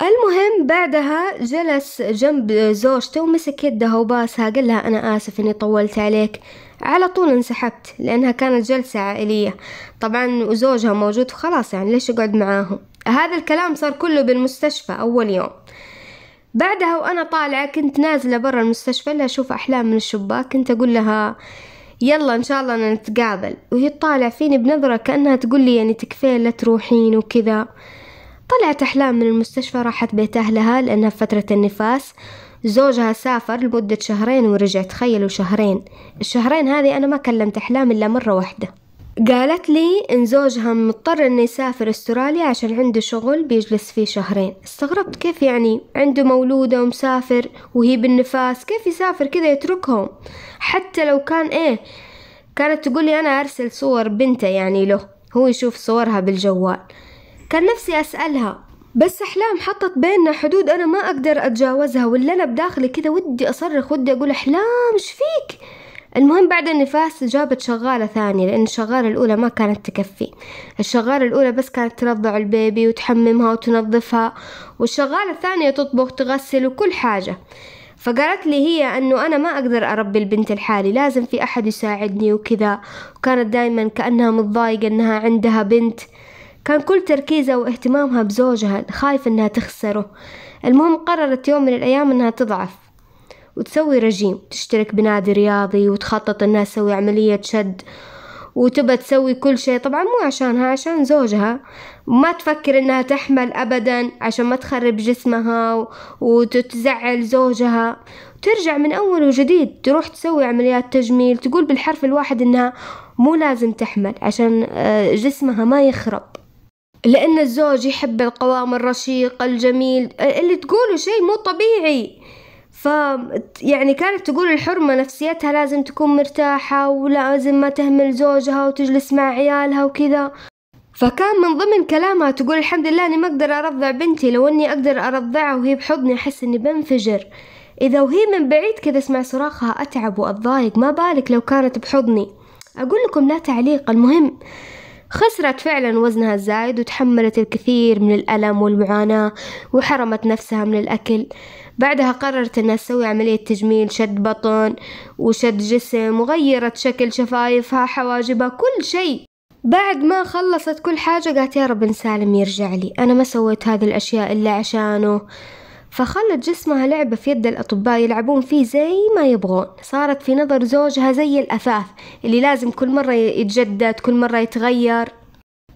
المهم بعدها جلس جنب زوجته ومسك يدها وباسها قال لها أنا آسف إني طولت عليك على طول انسحبت لأنها كانت جلسة عائلية طبعا وزوجها موجود خلاص يعني ليش اقعد معاهم هذا الكلام صار كله بالمستشفى أول يوم بعدها وأنا طالعة كنت نازلة برا المستشفى لا أشوف أحلام من الشباك كنت أقول لها يلا إن شاء الله نتقابل وهي تطالع فيني بنظرة كأنها تقول لي يعني تكفين لا تروحين وكذا طلعت أحلام من المستشفى راحت بيت أهلها لأنها فترة النفاس زوجها سافر لمدة شهرين ورجع تخيلوا شهرين الشهرين هذه أنا ما كلمت أحلام إلا مرة واحدة قالت لي إن زوجها مضطر إنه يسافر استراليا عشان عنده شغل بيجلس فيه شهرين استغربت كيف يعني عنده مولودة ومسافر وهي بالنفاس كيف يسافر كذا يتركهم حتى لو كان إيه كانت تقولي أنا أرسل صور بنته يعني له هو يشوف صورها بالجوال كان نفسي أسألها بس أحلام حطت بيننا حدود أنا ما أقدر أتجاوزها واللي أنا بداخلي كذا ودي أصرخ ودي أقول أحلام إيش فيك؟ المهم بعد النفاس جابت شغالة ثانية لأن الشغالة الأولى ما كانت تكفي الشغالة الأولى بس كانت ترضع البيبي وتحممها وتنظفها والشغالة الثانية تطبخ تغسل وكل حاجة فقالت لي هي انه انا ما اقدر اربي البنت لحالي لازم في احد يساعدني وكذا وكانت دايما كانها متضايقه انها عندها بنت كان كل تركيزها واهتمامها بزوجها خايف انها تخسره المهم قررت يوم من الايام انها تضعف وتسوي رجيم تشترك بنادي رياضي وتخطط انها تسوي عملية شد وتبى تسوي كل شيء طبعا مو عشانها عشان زوجها ما تفكر انها تحمل ابدا عشان ما تخرب جسمها وتزعل زوجها ترجع من أول وجديد تروح تسوي عمليات تجميل تقول بالحرف الواحد إنها مو لازم تحمل عشان آه، جسمها ما يخرب لأن الزوج يحب القوام الرشيق الجميل اللي تقوله شيء مو طبيعي ف يعني كانت تقول الحرمة نفسيتها لازم تكون مرتاحة ولازم ما تهمل زوجها وتجلس مع عيالها وكذا فكان من ضمن كلامها تقول الحمد لله اني ما اقدر ارضع بنتي لو اني اقدر ارضعها وهي بحضني احس اني بنفجر اذا وهي من بعيد كذا اسمع صراخها اتعب واتضايق ما بالك لو كانت بحضني اقول لكم لا تعليق المهم خسرت فعلا وزنها الزايد وتحملت الكثير من الألم والمعاناة وحرمت نفسها من الأكل بعدها قررت أنها تسوي عملية تجميل شد بطن وشد جسم وغيرت شكل شفايفها حواجبها كل شيء بعد ما خلصت كل حاجة قالت يا رب إن سالم يرجع لي أنا ما سويت هذه الأشياء إلا عشانه فخلت جسمها لعبة في يد الأطباء يلعبون فيه زي ما يبغون صارت في نظر زوجها زي الأثاث اللي لازم كل مرة يتجدد كل مرة يتغير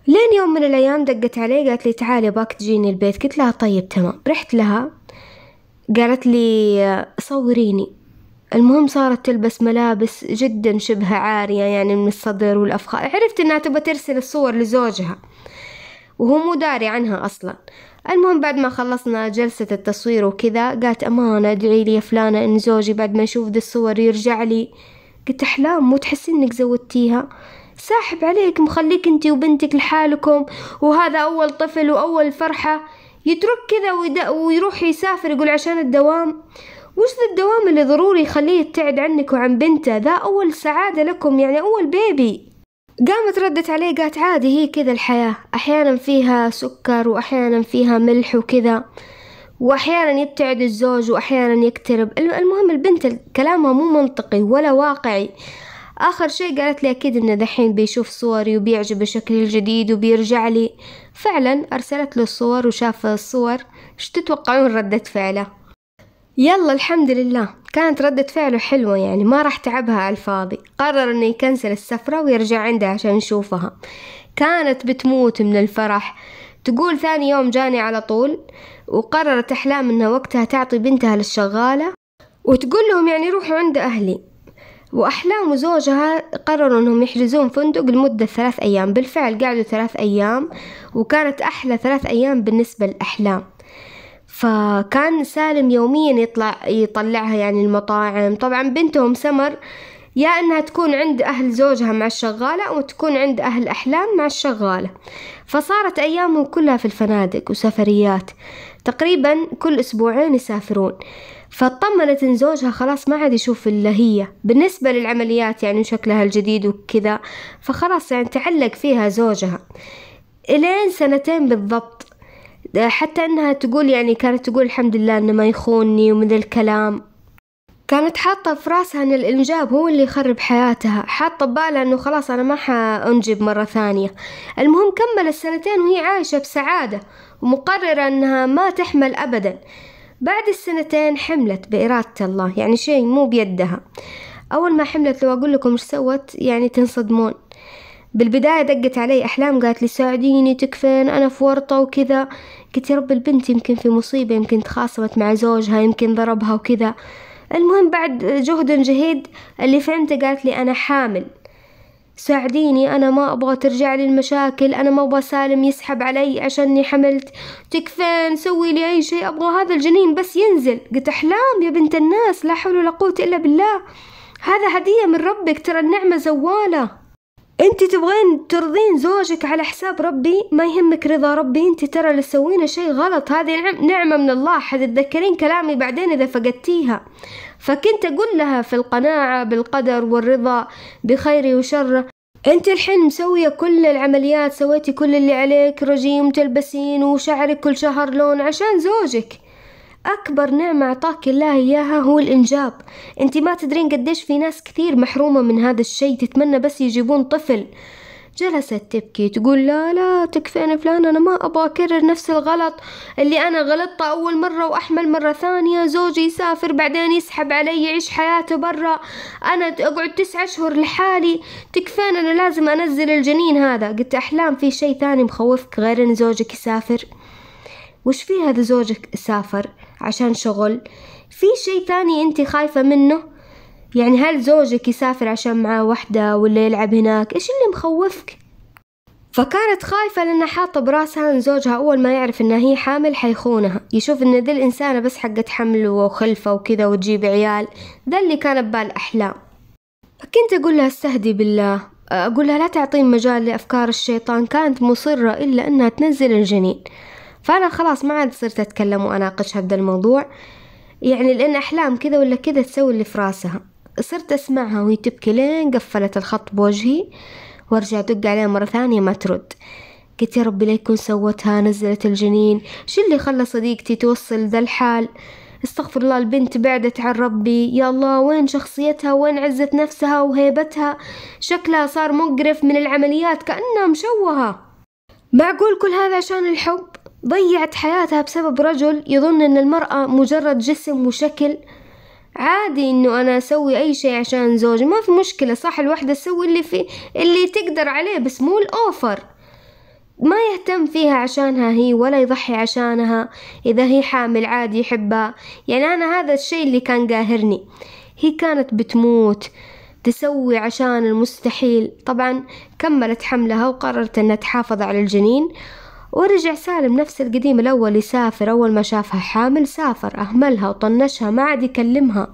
لين يوم من الأيام دقت علي قالت لي تعالي باك تجيني البيت قلت لها طيب تمام رحت لها قالت لي صوريني المهم صارت تلبس ملابس جدا شبه عارية يعني من الصدر والأفخاذ عرفت إنها تبى ترسل الصور لزوجها وهو مو داري عنها أصلا المهم بعد ما خلصنا جلسة التصوير وكذا قالت أمانة ادعي لي يا فلانة إن زوجي بعد ما يشوف ذي الصور يرجع لي قلت أحلام مو تحسين إنك زودتيها ساحب عليك مخليك انتي وبنتك لحالكم وهذا أول طفل وأول فرحة يترك كذا ويروح يسافر يقول عشان الدوام وش ذا الدوام اللي ضروري يخليه يبتعد عنك وعن بنته ذا أول سعادة لكم يعني أول بيبي قامت ردت عليه قالت عادي هي كذا الحياة أحيانا فيها سكر وأحيانا فيها ملح وكذا وأحيانا يبتعد الزوج وأحيانا يقترب المهم البنت كلامها مو منطقي ولا واقعي آخر شي قالت لي أكيد إنه دحين بيشوف صوري وبيعجبه شكلي الجديد وبيرجع لي فعلا أرسلت له الصور وشاف الصور إيش تتوقعون ردة فعله يلا الحمد لله كانت ردة فعله حلوة يعني ما راح تعبها على الفاضي قرر انه يكنسل السفرة ويرجع عندها عشان يشوفها كانت بتموت من الفرح تقول ثاني يوم جاني على طول وقررت أحلام إنها وقتها تعطي بنتها للشغالة وتقول لهم يعني روحوا عند أهلي وأحلام وزوجها قرروا أنهم يحجزون فندق لمدة ثلاث أيام بالفعل قعدوا ثلاث أيام وكانت أحلى ثلاث أيام بالنسبة لأحلام فكان سالم يوميا يطلع يطلعها يعني المطاعم طبعا بنتهم سمر يا انها تكون عند اهل زوجها مع الشغالة او تكون عند اهل احلام مع الشغالة فصارت ايامهم كلها في الفنادق وسفريات تقريبا كل اسبوعين يسافرون فاطمنت ان زوجها خلاص ما عاد يشوف الا هي بالنسبة للعمليات يعني شكلها الجديد وكذا فخلاص يعني تعلق فيها زوجها الين سنتين بالضبط حتى انها تقول يعني كانت تقول الحمد لله انه ما يخونني ومن الكلام كانت حاطة في راسها ان الانجاب هو اللي يخرب حياتها حاطة ببالها انه خلاص انا ما حانجب مرة ثانية المهم كمل السنتين وهي عايشة بسعادة ومقررة انها ما تحمل ابدا بعد السنتين حملت بإرادة الله يعني شيء مو بيدها أول ما حملت لو أقول لكم إيش سوت يعني تنصدمون بالبداية دقت علي أحلام قالت لي ساعديني تكفين أنا في ورطة وكذا قلت يا رب البنت يمكن في مصيبة يمكن تخاصمت مع زوجها يمكن ضربها وكذا المهم بعد جهد جهيد اللي فهمته قالت لي أنا حامل ساعديني أنا ما أبغى ترجع لي المشاكل أنا ما أبغى سالم يسحب علي عشاني حملت تكفين سوي لي أي شيء أبغى هذا الجنين بس ينزل قلت أحلام يا بنت الناس لا حول ولا قوة إلا بالله هذا هدية من ربك ترى النعمة زوالة انت تبغين ترضين زوجك على حساب ربي ما يهمك رضا ربي انت ترى اللي سوينا شيء غلط هذه نعم- نعمة من الله حتتذكرين كلامي بعدين اذا فقدتيها فكنت اقول لها في القناعة بالقدر والرضا بخيره وشره انت الحين مسوية كل العمليات سويتي كل اللي عليك رجيم تلبسين وشعرك كل شهر لون عشان زوجك أكبر نعمة أعطاك الله إياها هو الإنجاب أنت ما تدرين قديش في ناس كثير محرومة من هذا الشيء تتمنى بس يجيبون طفل جلست تبكي تقول لا لا تكفين فلان أنا ما أبغى أكرر نفس الغلط اللي أنا غلطت أول مرة وأحمل مرة ثانية زوجي يسافر بعدين يسحب علي يعيش حياته برا أنا أقعد تسعة أشهر لحالي تكفين أنا لازم أنزل الجنين هذا قلت أحلام في شي ثاني مخوفك غير أن زوجك يسافر وش في هذا زوجك سافر عشان شغل في شيء ثاني انت خايفة منه يعني هل زوجك يسافر عشان معاه وحده ولا يلعب هناك ايش اللي مخوفك فكانت خايفة لأنها حاطة براسها إن زوجها أول ما يعرف إن هي حامل حيخونها يشوف إن ذي الإنسانة بس حقت حمل وخلفة وكذا وتجيب عيال ذا اللي كان ببال أحلام فكنت أقول لها استهدي بالله أقول لها لا تعطين مجال لأفكار الشيطان كانت مصرة إلا أنها تنزل الجنين فأنا خلاص ما عاد صرت أتكلم وأناقشها بهذا الموضوع يعني لأن أحلام كذا ولا كذا تسوي اللي في راسها صرت أسمعها وهي تبكي لين قفلت الخط بوجهي وارجع ادق عليها مرة ثانية ما ترد قلت يا ربي لا يكون سوتها نزلت الجنين شو اللي خلى صديقتي توصل ذا الحال استغفر الله البنت بعدت عن ربي يا الله وين شخصيتها وين عزة نفسها وهيبتها شكلها صار مقرف من العمليات كأنها مشوهة معقول كل هذا عشان الحب ضيعت حياتها بسبب رجل يظن ان المرأة مجرد جسم وشكل عادي انه انا اسوي اي شيء عشان زوجي ما في مشكلة صح الواحدة تسوي اللي في اللي تقدر عليه بس مو الاوفر ما يهتم فيها عشانها هي ولا يضحي عشانها إذا هي حامل عادي يحبها يعني أنا هذا الشيء اللي كان قاهرني هي كانت بتموت تسوي عشان المستحيل طبعا كملت حملها وقررت أنها تحافظ على الجنين ورجع سالم نفس القديم الأول يسافر أول ما شافها حامل سافر أهملها وطنشها ما عاد يكلمها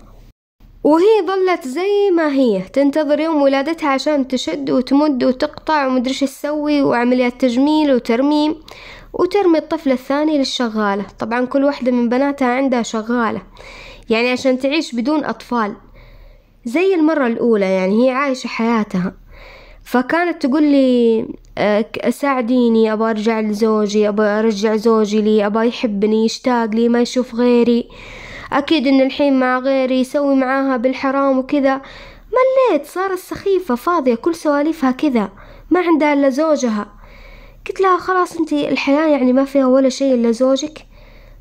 وهي ظلت زي ما هي تنتظر يوم ولادتها عشان تشد وتمد وتقطع ومدريش تسوي وعمليات تجميل وترميم وترمي الطفل الثاني للشغالة طبعا كل واحدة من بناتها عندها شغالة يعني عشان تعيش بدون أطفال زي المرة الأولى يعني هي عايشة حياتها فكانت تقول لي أه، ساعديني أبى أرجع لزوجي أبى أرجع زوجي لي أبى يحبني يشتاق لي ما يشوف غيري أكيد إن الحين مع غيري يسوي معاها بالحرام وكذا مليت صارت سخيفة فاضية كل سواليفها كذا ما عندها إلا زوجها قلت لها خلاص انت الحياة يعني ما فيها ولا شيء إلا زوجك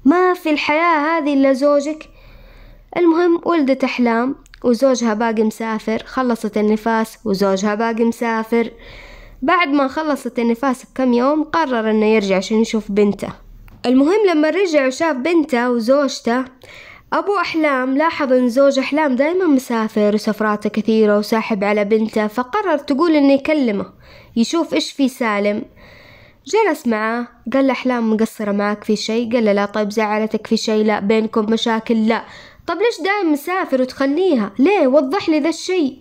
ما في الحياة هذه إلا زوجك المهم ولدت أحلام وزوجها باقي مسافر خلصت النفاس وزوجها باقي مسافر بعد ما خلصت النفاس بكم يوم قرر انه يرجع عشان يشوف بنته المهم لما رجع وشاف بنته وزوجته أبو أحلام لاحظ أن زوج أحلام دايما مسافر وسفراته كثيرة وساحب على بنته فقرر تقول إنه يكلمه يشوف إيش في سالم جلس معاه قال له أحلام مقصرة معك في شي قال له لا طيب زعلتك في شي لا بينكم مشاكل لا طب ليش دائما مسافر وتخليها ليه وضح لي ذا الشي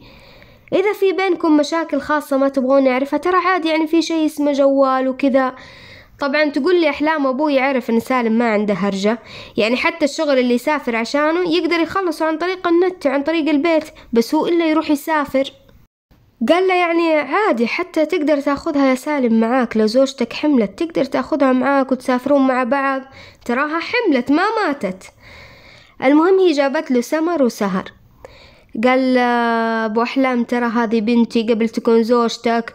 إذا في بينكم مشاكل خاصة ما تبغون نعرفها ترى عادي يعني في شيء اسمه جوال وكذا طبعا تقول لي أحلام أبوي يعرف إن سالم ما عنده هرجة يعني حتى الشغل اللي يسافر عشانه يقدر يخلصه عن طريق النت عن طريق البيت بس هو إلا يروح يسافر قال له يعني عادي حتى تقدر تاخذها يا سالم معاك لو زوجتك حملت تقدر تاخذها معاك وتسافرون مع بعض تراها حملت ما ماتت المهم هي جابت له سمر وسهر قال أبو أحلام ترى هذه بنتي قبل تكون زوجتك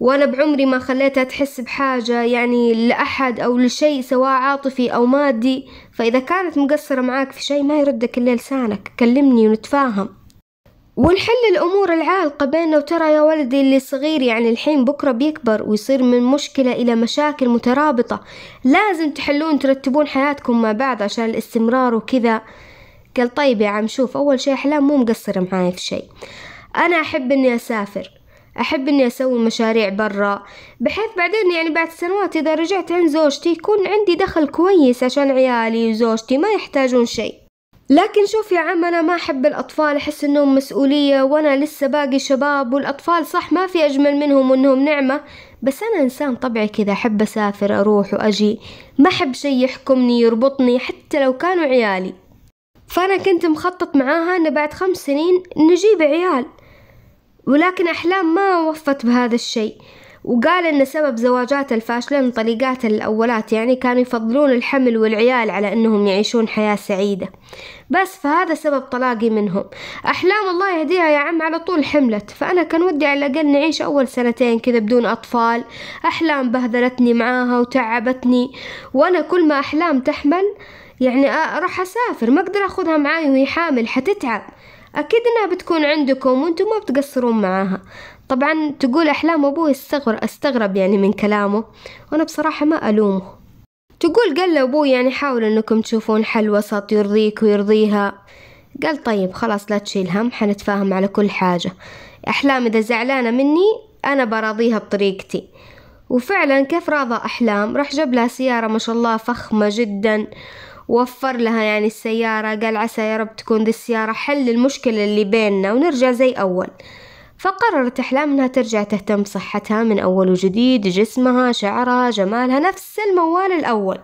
وأنا بعمري ما خليتها تحس بحاجة يعني لأحد أو لشيء سواء عاطفي أو مادي فإذا كانت مقصرة معاك في شيء ما يردك إلا لسانك كلمني ونتفاهم ونحل الأمور العالقة بيننا وترى يا ولدي اللي صغير يعني الحين بكرة بيكبر ويصير من مشكلة إلى مشاكل مترابطة لازم تحلون ترتبون حياتكم مع بعض عشان الاستمرار وكذا قال طيب يا عم شوف أول شي أحلام مو مقصرة معاي في شي أنا أحب إني أسافر أحب إني أسوي مشاريع برا بحيث بعدين يعني بعد سنوات إذا رجعت عند زوجتي يكون عندي دخل كويس عشان عيالي وزوجتي ما يحتاجون شي لكن شوف يا عم أنا ما أحب الأطفال أحس إنهم مسؤولية وأنا لسه باقي شباب والأطفال صح ما في أجمل منهم وإنهم نعمة بس أنا إنسان طبعي كذا أحب أسافر أروح وأجي ما أحب شي يحكمني يربطني حتى لو كانوا عيالي فأنا كنت مخطط معاها أن بعد خمس سنين نجيب عيال ولكن أحلام ما وفت بهذا الشيء وقال أن سبب زواجات الفاشلة من طليقات الأولات يعني كانوا يفضلون الحمل والعيال على أنهم يعيشون حياة سعيدة بس فهذا سبب طلاقي منهم أحلام الله يهديها يا عم على طول حملت فأنا كان ودي على الأقل نعيش أول سنتين كذا بدون أطفال أحلام بهذلتني معاها وتعبتني وأنا كل ما أحلام تحمل يعني راح أسافر ما أقدر أخذها معاي وهي حامل حتتعب أكيد إنها بتكون عندكم وأنتم ما بتقصرون معاها طبعا تقول أحلام أبوي استغرب, استغرب يعني من كلامه وأنا بصراحة ما ألومه تقول قال لأبوي يعني حاولوا أنكم تشوفون حل وسط يرضيك ويرضيها قال طيب خلاص لا تشيل هم حنتفاهم على كل حاجة أحلام إذا زعلانة مني أنا براضيها بطريقتي وفعلا كيف راضى أحلام راح جاب لها سيارة ما شاء الله فخمة جدا ووفر لها يعني السيارة قال عسى يا رب تكون ذي السيارة حل المشكلة اللي بيننا ونرجع زي أول فقررت أحلام أنها ترجع تهتم بصحتها من أول وجديد جسمها شعرها جمالها نفس الموال الأول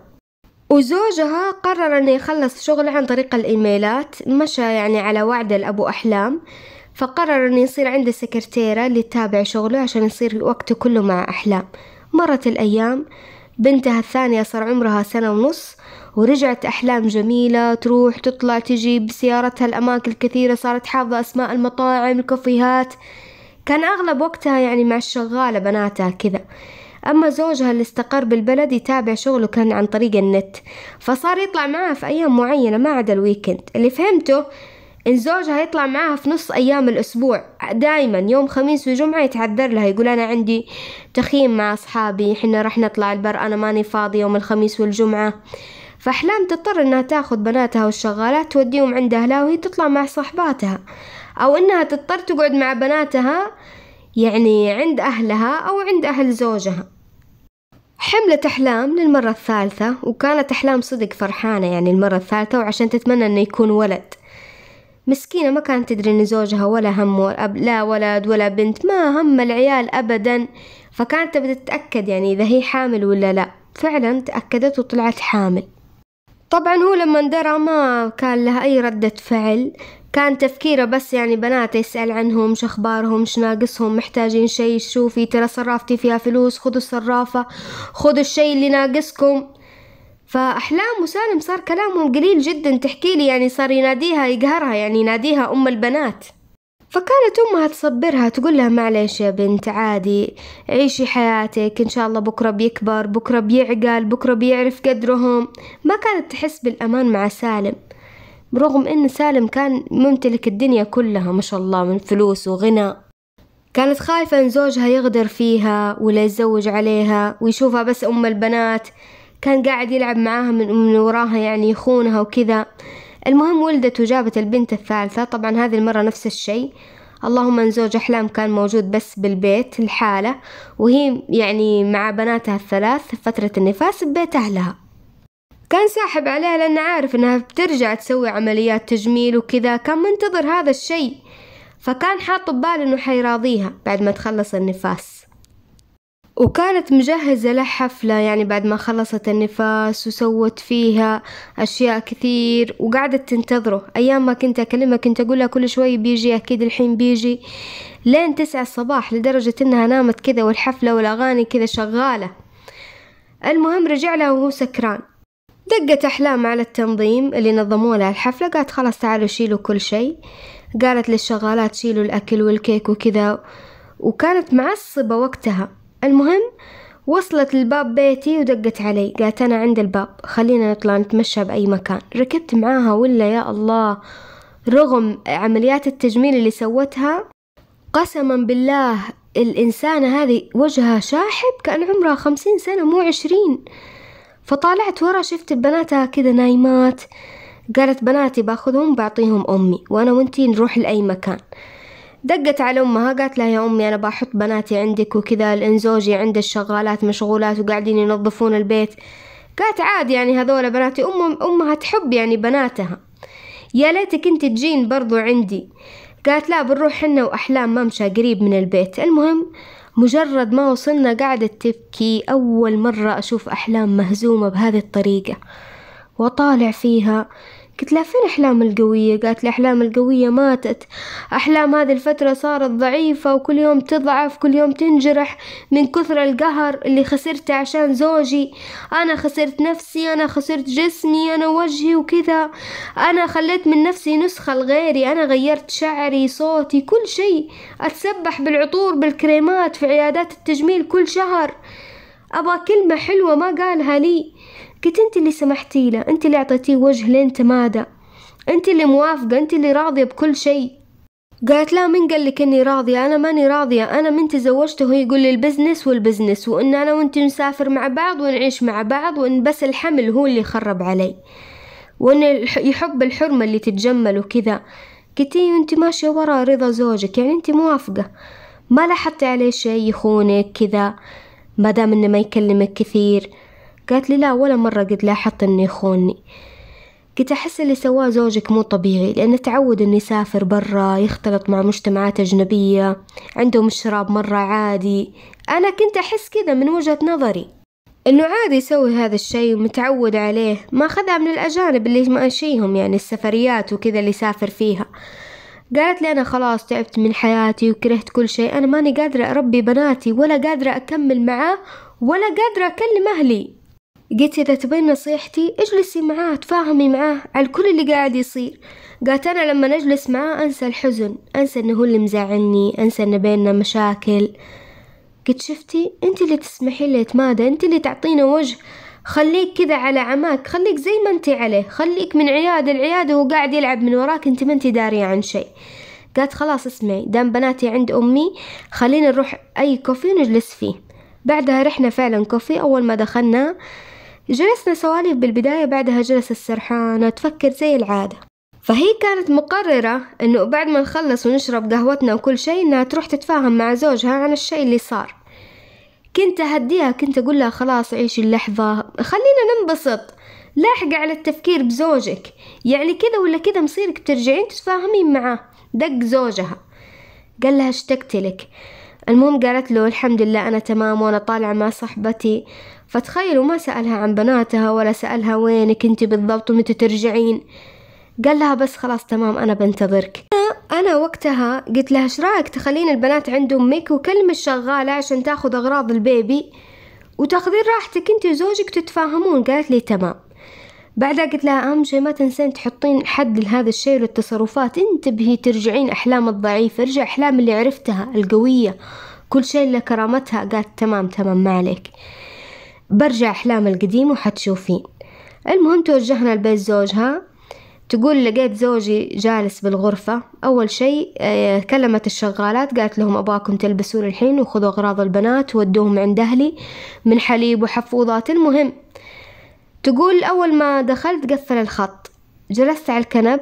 وزوجها قرر أنه يخلص شغله عن طريق الإيميلات مشى يعني على وعده لأبو أحلام فقرر أنه يصير عنده سكرتيرة اللي تتابع شغله عشان يصير وقته كله مع أحلام مرت الأيام بنتها الثانية صار عمرها سنة ونص ورجعت أحلام جميلة تروح تطلع تجي بسيارتها الأماكن الكثيرة صارت حافظة أسماء المطاعم الكافيهات كان أغلب وقتها يعني مع الشغالة بناتها كذا أما زوجها اللي استقر بالبلد يتابع شغله كان عن طريق النت فصار يطلع معها في أيام معينة ما عدا الويكند اللي فهمته إن زوجها يطلع معها في نص أيام الأسبوع دايما يوم خميس وجمعة يتعذر لها يقول أنا عندي تخييم مع أصحابي إحنا رح نطلع البر أنا ماني فاضي يوم الخميس والجمعة فأحلام تضطر إنها تاخذ بناتها والشغالات توديهم عند أهلها وهي تطلع مع صاحباتها أو إنها تضطر تقعد مع بناتها يعني عند أهلها أو عند أهل زوجها حملت أحلام للمرة الثالثة وكانت أحلام صدق فرحانة يعني المرة الثالثة وعشان تتمنى إنه يكون ولد مسكينة ما كانت تدري إن زوجها ولا هم ولا أب لا ولد ولا بنت ما هم العيال أبدا فكانت تبي تتأكد يعني إذا هي حامل ولا لا فعلا تأكدت وطلعت حامل طبعا هو لما درى ما كان له أي ردة فعل كان تفكيره بس يعني بنات يسأل عنهم شو اخبارهم شو ناقصهم محتاجين شي شوفي ترى صرافتي فيها فلوس خذوا الصرافة خذوا الشي اللي ناقصكم فأحلام وسالم صار كلامهم قليل جدا تحكي لي يعني صار يناديها يقهرها يعني يناديها أم البنات فكانت أمها تصبرها تقول لها معليش يا بنت عادي عيشي حياتك إن شاء الله بكرة بيكبر بكرة بيعقل بكرة بيعرف قدرهم ما كانت تحس بالأمان مع سالم برغم أن سالم كان ممتلك الدنيا كلها ما شاء الله من فلوس وغنى كانت خايفة أن زوجها يغدر فيها ولا يتزوج عليها ويشوفها بس أم البنات كان قاعد يلعب معاها من وراها يعني يخونها وكذا المهم ولدت وجابت البنت الثالثة طبعا هذه المرة نفس الشيء اللهم ان زوج احلام كان موجود بس بالبيت الحالة وهي يعني مع بناتها الثلاث فترة النفاس ببيت اهلها كان ساحب عليها لانه عارف انها بترجع تسوي عمليات تجميل وكذا كان منتظر هذا الشيء فكان حاط بباله انه حيراضيها بعد ما تخلص النفاس وكانت مجهزة له حفلة يعني بعد ما خلصت النفاس وسوت فيها أشياء كثير وقعدت تنتظره أيام ما كنت أكلمها كنت أقولها كل شوي بيجي أكيد الحين بيجي لين تسعة الصباح لدرجة إنها نامت كذا والحفلة والأغاني كذا شغالة المهم رجع لها وهو سكران دقت أحلام على التنظيم اللي نظموا لها الحفلة قالت خلاص تعالوا شيلوا كل شيء قالت للشغالات شيلوا الأكل والكيك وكذا وكانت معصبة وقتها المهم وصلت لباب بيتي ودقت علي قالت أنا عند الباب خلينا نطلع نتمشى بأي مكان ركبت معاها ولا يا الله رغم عمليات التجميل اللي سوتها قسما بالله الإنسانة هذه وجهها شاحب كان عمرها خمسين سنة مو عشرين فطالعت ورا شفت بناتها كذا نايمات قالت بناتي باخذهم بعطيهم أمي وأنا وانتي نروح لأي مكان دقت على أمها قالت لها يا أمي أنا بحط بناتي عندك وكذا لأن زوجي عند الشغالات مشغولات وقاعدين ينظفون البيت قالت عادي يعني هذول بناتي أم أمها تحب يعني بناتها يا ليتك انت تجين برضو عندي قالت لا بنروح حنا وأحلام ممشى قريب من البيت المهم مجرد ما وصلنا قعدت تبكي أول مرة أشوف أحلام مهزومة بهذه الطريقة وطالع فيها قلت لها فين أحلام القوية قالت لي أحلام القوية ماتت أحلام هذه الفترة صارت ضعيفة وكل يوم تضعف كل يوم تنجرح من كثر القهر اللي خسرته عشان زوجي أنا خسرت نفسي أنا خسرت جسمي أنا وجهي وكذا أنا خليت من نفسي نسخة لغيري أنا غيرت شعري صوتي كل شيء أتسبح بالعطور بالكريمات في عيادات التجميل كل شهر أبغى كلمة حلوة ما قالها لي قلت انت اللي سمحتي له انت اللي اعطيتيه وجه لين تمادى انت اللي موافقة انت اللي راضية بكل شيء قالت لا من قال لك اني راضية انا ماني راضية انا من تزوجته هو يقول لي البزنس والبزنس وان انا وانت نسافر مع بعض ونعيش مع بعض وان بس الحمل هو اللي خرب علي وان يحب الحرمة اللي تتجمل وكذا قلت لي إيه، انت ماشية ورا رضا زوجك يعني انت موافقة ما لاحظتي عليه شيء يخونك كذا ما دام انه ما يكلمك كثير قالت لي لا ولا مرة قد لاحظت انه يخوني قلت أحس اللي سواه زوجك مو طبيعي لأنه تعود إنه يسافر برا يختلط مع مجتمعات أجنبية عندهم الشراب مرة عادي أنا كنت أحس كذا من وجهة نظري إنه عادي يسوي هذا الشيء ومتعود عليه ما خذها من الأجانب اللي ماشيهم يعني السفريات وكذا اللي سافر فيها قالت لي أنا خلاص تعبت من حياتي وكرهت كل شيء أنا ماني قادرة أربي بناتي ولا قادرة أكمل معاه ولا قادرة أكلم أهلي قلت إذا تبين نصيحتي اجلسي معاه تفاهمي معاه على كل اللي قاعد يصير قالت أنا لما نجلس معاه أنسى الحزن أنسى إنه هو اللي مزعلني أنسى إن بيننا مشاكل قلت شفتي أنت اللي تسمحي لي يتمادى أنت اللي تعطينا وجه خليك كذا على عماك خليك زي ما انت عليه خليك من عيادة لعيادة وهو قاعد يلعب من وراك انت ما انت دارية عن شيء قالت خلاص اسمعي دام بناتي عند أمي خلينا نروح أي كوفي ونجلس فيه بعدها رحنا فعلا كوفي أول ما دخلنا جلسنا سوالف بالبداية بعدها جلست سرحانة تفكر زي العادة فهي كانت مقررة إنه بعد ما نخلص ونشرب قهوتنا وكل شيء إنها تروح تتفاهم مع زوجها عن الشيء اللي صار كنت أهديها كنت أقول لها خلاص عيشي اللحظة خلينا ننبسط لاحقة على التفكير بزوجك يعني كذا ولا كذا مصيرك ترجعين تتفاهمين معاه دق زوجها قال لها اشتقت لك المهم قالت له الحمد لله أنا تمام وأنا طالعة مع صاحبتي فتخيلوا ما سألها عن بناتها ولا سألها وينك انت بالضبط ومتى ترجعين قال لها بس خلاص تمام أنا بنتظرك أنا وقتها قلت لها ايش رايك تخلين البنات عند أمك وكلم الشغالة عشان تاخذ أغراض البيبي وتاخذين راحتك انت وزوجك تتفاهمون قالت لي تمام بعدها قلت لها أهم شي ما تنسين تحطين حد لهذا الشيء وللتصرفات انتبهي ترجعين أحلام الضعيفة ارجع أحلام اللي عرفتها القوية كل شيء إلا كرامتها قالت تمام تمام ما عليك برجع أحلام القديم وحتشوفين المهم توجهنا لبيت زوجها تقول لقيت زوجي جالس بالغرفة أول شيء آه، كلمت الشغالات قالت لهم أباكم تلبسون الحين وخذوا أغراض البنات ودوهم عند أهلي من حليب وحفوظات المهم تقول أول ما دخلت قفل الخط جلست على الكنب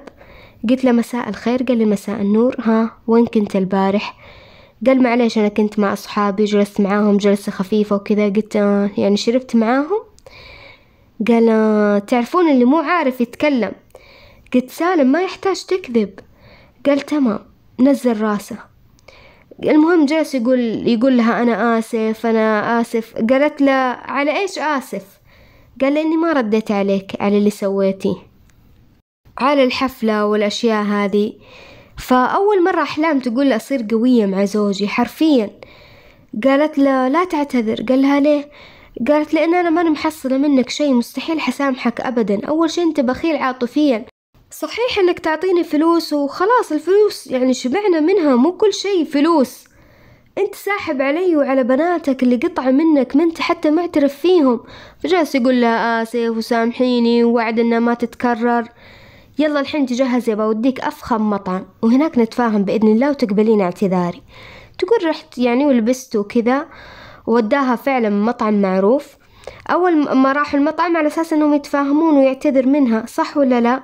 قلت له مساء الخير قال لي مساء النور ها وين كنت البارح قال معليش أنا كنت مع أصحابي جلست معاهم جلسة خفيفة وكذا قلت آه، يعني شربت معاهم قال آه، تعرفون اللي مو عارف يتكلم قلت سالم ما يحتاج تكذب قال تمام نزل راسه المهم جلس يقول يقول لها أنا آسف أنا آسف قالت له على إيش آسف قال لي إني ما رديت عليك على اللي سويتيه على الحفلة والأشياء هذه فأول مرة أحلام تقول أصير قوية مع زوجي حرفيا قالت له لا تعتذر قال لها ليه قالت لأن أنا ماني محصلة منك شيء مستحيل حسامحك أبدا أول شيء أنت بخيل عاطفيا صحيح أنك تعطيني فلوس وخلاص الفلوس يعني شبعنا منها مو كل شيء فلوس أنت ساحب علي وعلى بناتك اللي قطعة منك منت أنت حتى معترف فيهم فجالس يقول لها آسف وسامحيني ووعد أنها ما تتكرر يلا الحين تجهزي بوديك أفخم مطعم وهناك نتفاهم بإذن الله وتقبلين اعتذاري تقول رحت يعني ولبست وكذا وداها فعلا مطعم معروف أول ما راحوا المطعم على أساس أنهم يتفاهمون ويعتذر منها صح ولا لا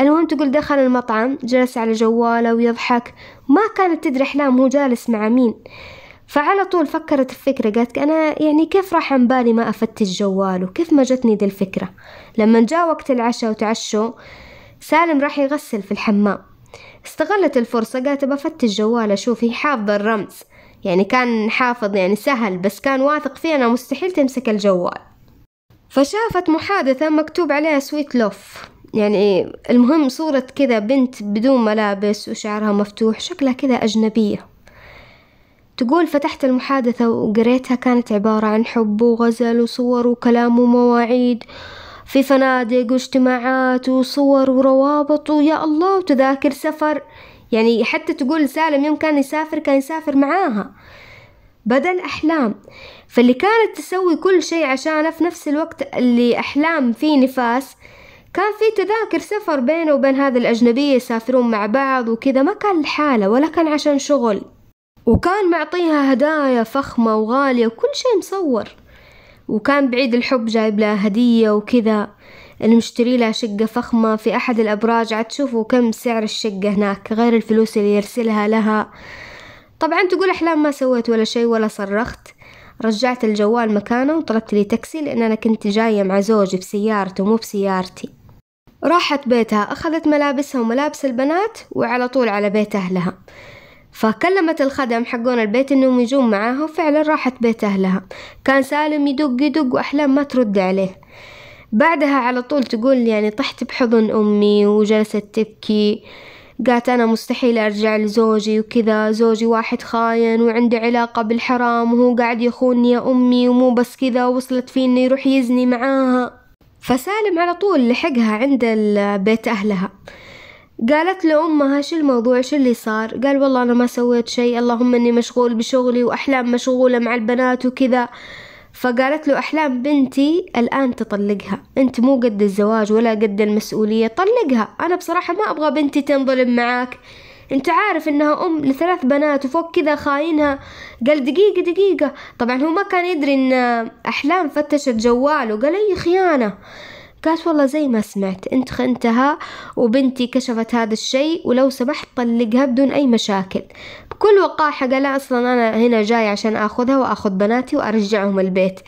المهم تقول دخل المطعم جلس على جواله ويضحك ما كانت تدري أحلام هو جالس مع مين فعلى طول فكرت الفكرة قالت أنا يعني كيف راح عن بالي ما أفتش جواله وكيف ما جتني ذي الفكرة لما جاء وقت العشاء وتعشوا سالم راح يغسل في الحمام استغلت الفرصة قالت بفتش جوال أشوف هي حافظة الرمز يعني كان حافظ يعني سهل بس كان واثق فيه أنا مستحيل تمسك الجوال فشافت محادثة مكتوب عليها سويت لوف يعني المهم صورة كذا بنت بدون ملابس وشعرها مفتوح شكلها كذا أجنبية تقول فتحت المحادثة وقريتها كانت عبارة عن حب وغزل وصور وكلام ومواعيد في فنادق واجتماعات وصور وروابط ويا الله وتذاكر سفر يعني حتى تقول سالم يوم كان يسافر كان يسافر معاها بدل أحلام فاللي كانت تسوي كل شيء عشانه في نفس الوقت اللي أحلام فيه نفاس كان في تذاكر سفر بينه وبين هذا الأجنبية يسافرون مع بعض وكذا ما كان لحاله ولا كان عشان شغل وكان معطيها هدايا فخمة وغالية وكل شيء مصور وكان بعيد الحب جايب لها هدية وكذا المشتري لها شقة فخمة في أحد الأبراج عاد تشوفوا كم سعر الشقة هناك غير الفلوس اللي يرسلها لها طبعا تقول أحلام ما سويت ولا شي ولا صرخت رجعت الجوال مكانه وطلبت لي تاكسي لأن أنا كنت جاية مع زوجي بسيارته مو بسيارتي راحت بيتها أخذت ملابسها وملابس البنات وعلى طول على بيت أهلها فكلمت الخدم حقون البيت انهم يجون معاها وفعلا راحت بيت اهلها كان سالم يدق يدق واحلام ما ترد عليه بعدها على طول تقول يعني طحت بحضن امي وجلست تبكي قالت أنا مستحيل أرجع لزوجي وكذا زوجي واحد خاين وعنده علاقة بالحرام وهو قاعد يخوني يا أمي ومو بس كذا وصلت فيه إنه يروح يزني معاها فسالم على طول لحقها عند بيت أهلها قالت لأمها شو الموضوع شو اللي صار قال والله أنا ما سويت شيء اللهم أني مشغول بشغلي وأحلام مشغولة مع البنات وكذا فقالت له أحلام بنتي الآن تطلقها أنت مو قد الزواج ولا قد المسؤولية طلقها أنا بصراحة ما أبغى بنتي تنظلم معاك انت عارف انها ام لثلاث بنات وفوق كذا خاينها قال دقيقة دقيقة طبعا هو ما كان يدري ان احلام فتشت جواله قال اي خيانة قالت والله زي ما سمعت انت خنتها وبنتي كشفت هذا الشيء ولو سمحت طلقها بدون اي مشاكل بكل وقاحة قال اصلا انا هنا جاي عشان اخذها واخذ بناتي وارجعهم البيت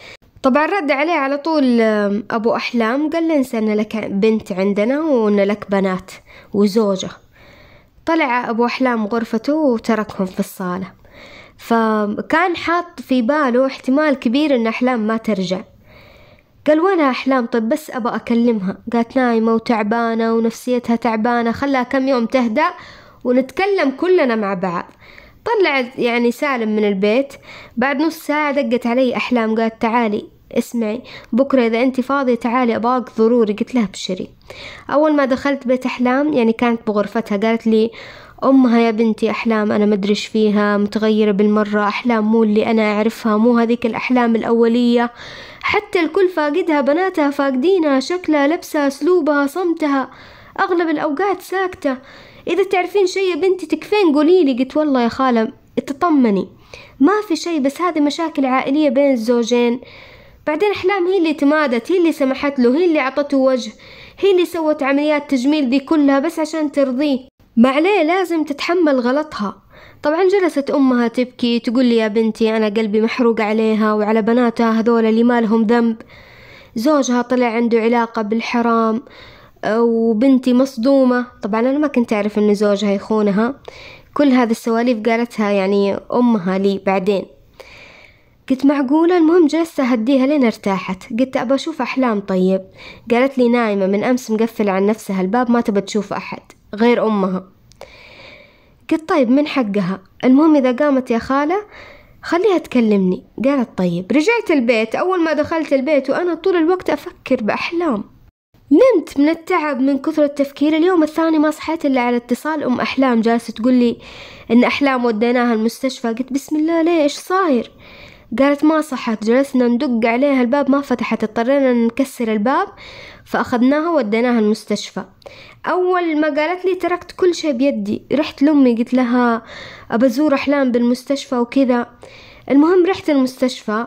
طبعا رد عليه على طول ابو احلام قال له انسى ان لك بنت عندنا وان لك بنات وزوجة طلع ابو احلام غرفته وتركهم في الصالة فكان حاط في باله احتمال كبير ان احلام ما ترجع قال وين احلام طيب بس ابى اكلمها قالت نايمة وتعبانة ونفسيتها تعبانة خلها كم يوم تهدأ ونتكلم كلنا مع بعض طلعت يعني سالم من البيت بعد نص ساعة دقت علي أحلام قالت تعالي اسمعي بكرة إذا أنت فاضية تعالي أباك ضروري قلت لها بشري أول ما دخلت بيت أحلام يعني كانت بغرفتها قالت لي أمها يا بنتي أحلام أنا مدرش فيها متغيرة بالمرة أحلام مو اللي أنا أعرفها مو هذيك الأحلام الأولية حتى الكل فاقدها بناتها فاقدينها شكلها لبسها أسلوبها صمتها أغلب الأوقات ساكتة إذا تعرفين شي يا بنتي تكفين قوليلي قلت والله يا خالة تطمني ما في شي بس هذه مشاكل عائلية بين الزوجين بعدين أحلام هي اللي تمادت هي اللي سمحت له هي اللي أعطته وجه هي اللي سوت عمليات تجميل دي كلها بس عشان ترضيه ما عليه لازم تتحمل غلطها طبعا جلست أمها تبكي تقول لي يا بنتي أنا قلبي محروق عليها وعلى بناتها هذول اللي ما لهم ذنب زوجها طلع عنده علاقة بالحرام آه، وبنتي مصدومة طبعا أنا ما كنت أعرف أن زوجها يخونها كل هذه السواليف قالتها يعني أمها لي بعدين قلت معقولة المهم جلست أهديها لين ارتاحت قلت أبى أشوف أحلام طيب قالت لي نايمة من أمس مقفلة عن نفسها الباب ما تبى تشوف أحد غير أمها قلت طيب من حقها المهم إذا قامت يا خالة خليها تكلمني قالت طيب رجعت البيت أول ما دخلت البيت وأنا طول الوقت أفكر بأحلام نمت من التعب من كثرة التفكير اليوم الثاني ما صحيت إلا على اتصال أم أحلام جالسة تقول لي إن أحلام وديناها المستشفى قلت بسم الله ليه إيش صاير قالت ما صحت جلسنا ندق عليها الباب ما فتحت اضطرينا نكسر الباب فأخذناها وديناها المستشفى أول ما قالت لي تركت كل شيء بيدي رحت لأمي قلت لها أبزور أحلام بالمستشفى وكذا المهم رحت المستشفى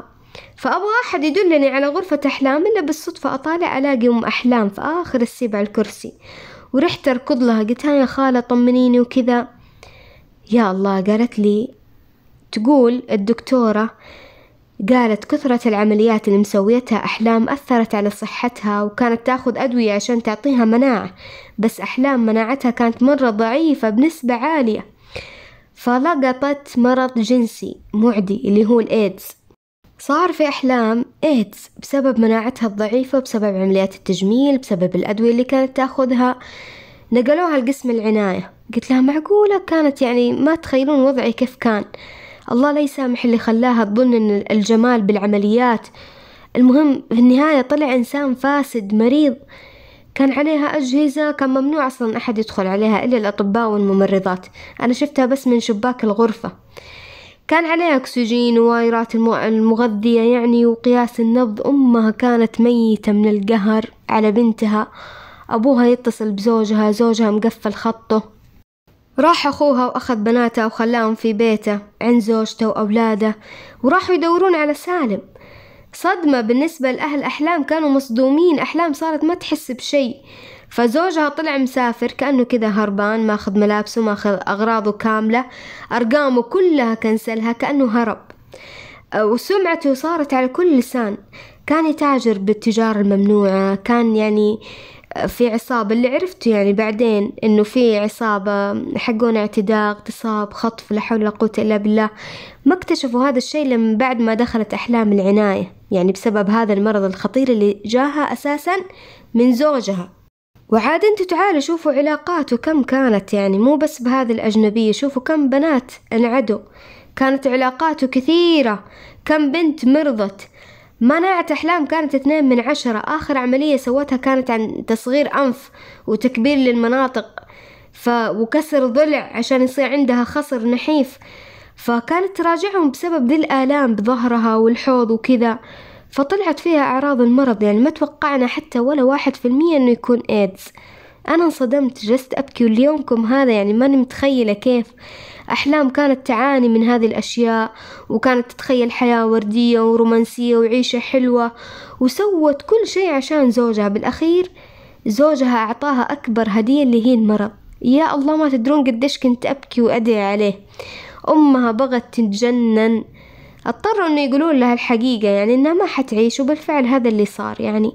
فأبغى أحد يدلني على غرفة أحلام إلا بالصدفة أطالع ألاقي أم أحلام في آخر السيب على الكرسي ورحت أركض لها قلت يا خالة طمنيني وكذا يا الله قالت لي تقول الدكتورة قالت كثرة العمليات اللي مسويتها أحلام أثرت على صحتها وكانت تاخذ أدوية عشان تعطيها مناعة بس أحلام مناعتها كانت مرة ضعيفة بنسبة عالية فلقطت مرض جنسي معدي اللي هو الإيدز صار في أحلام إيدز بسبب مناعتها الضعيفة بسبب عمليات التجميل بسبب الأدوية اللي كانت تاخذها نقلوها لقسم العناية قلت لها معقولة كانت يعني ما تخيلون وضعي كيف كان الله لا يسامح اللي خلاها تظن ان الجمال بالعمليات المهم في النهاية طلع انسان فاسد مريض كان عليها أجهزة كان ممنوع أصلا أحد يدخل عليها إلا الأطباء والممرضات أنا شفتها بس من شباك الغرفة كان عليها أكسجين ووايرات المغذية يعني وقياس النبض أمها كانت ميتة من القهر على بنتها أبوها يتصل بزوجها زوجها مقفل خطه راح أخوها وأخذ بناته وخلاهم في بيته عند زوجته وأولاده وراحوا يدورون على سالم صدمة بالنسبة لأهل أحلام كانوا مصدومين أحلام صارت ما تحس بشيء فزوجها طلع مسافر كأنه كذا هربان ماخذ ملابسه ماخذ أغراضه كاملة أرقامه كلها كنسلها كأنه هرب آه، وسمعته صارت على كل لسان كان يتاجر بالتجارة الممنوعة كان يعني في عصابة اللي عرفته يعني بعدين انه في عصابة حقون اعتداء اغتصاب خطف لا حول ولا قوة الا بالله ما اكتشفوا هذا الشيء لما بعد ما دخلت احلام العناية يعني بسبب هذا المرض الخطير اللي جاها اساسا من زوجها وعاد انتوا تعالوا شوفوا علاقاته كم كانت يعني مو بس بهذه الاجنبية شوفوا كم بنات انعدوا كانت علاقاته كثيرة كم بنت مرضت مناعة أحلام كانت اثنين من عشرة آخر عملية سوتها كانت عن تصغير أنف وتكبير للمناطق ف... وكسر ضلع عشان يصير عندها خصر نحيف فكانت تراجعهم بسبب ذي الآلام بظهرها والحوض وكذا فطلعت فيها أعراض المرض يعني ما توقعنا حتى ولا واحد في المية أنه يكون إيدز أنا انصدمت جلست أبكي وليومكم هذا يعني ماني متخيلة كيف أحلام كانت تعاني من هذه الأشياء وكانت تتخيل حياة وردية ورومانسية وعيشة حلوة وسوت كل شيء عشان زوجها بالأخير زوجها أعطاها أكبر هدية اللي هي المرض يا الله ما تدرون قديش كنت أبكي وأدعي عليه أمها بغت تتجنن اضطروا انه يقولون لها الحقيقة يعني انها ما حتعيش وبالفعل هذا اللي صار يعني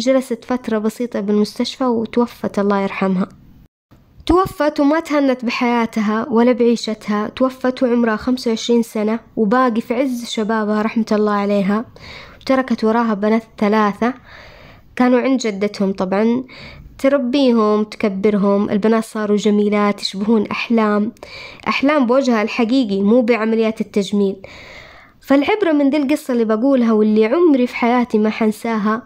جلست فترة بسيطة بالمستشفى وتوفت الله يرحمها توفت وما تهنت بحياتها ولا بعيشتها توفت وعمرها 25 سنة وباقي في عز شبابها رحمة الله عليها وتركت وراها بنات ثلاثة كانوا عند جدتهم طبعا تربيهم تكبرهم البنات صاروا جميلات يشبهون أحلام أحلام بوجهها الحقيقي مو بعمليات التجميل فالعبرة من ذي القصة اللي بقولها واللي عمري في حياتي ما حنساها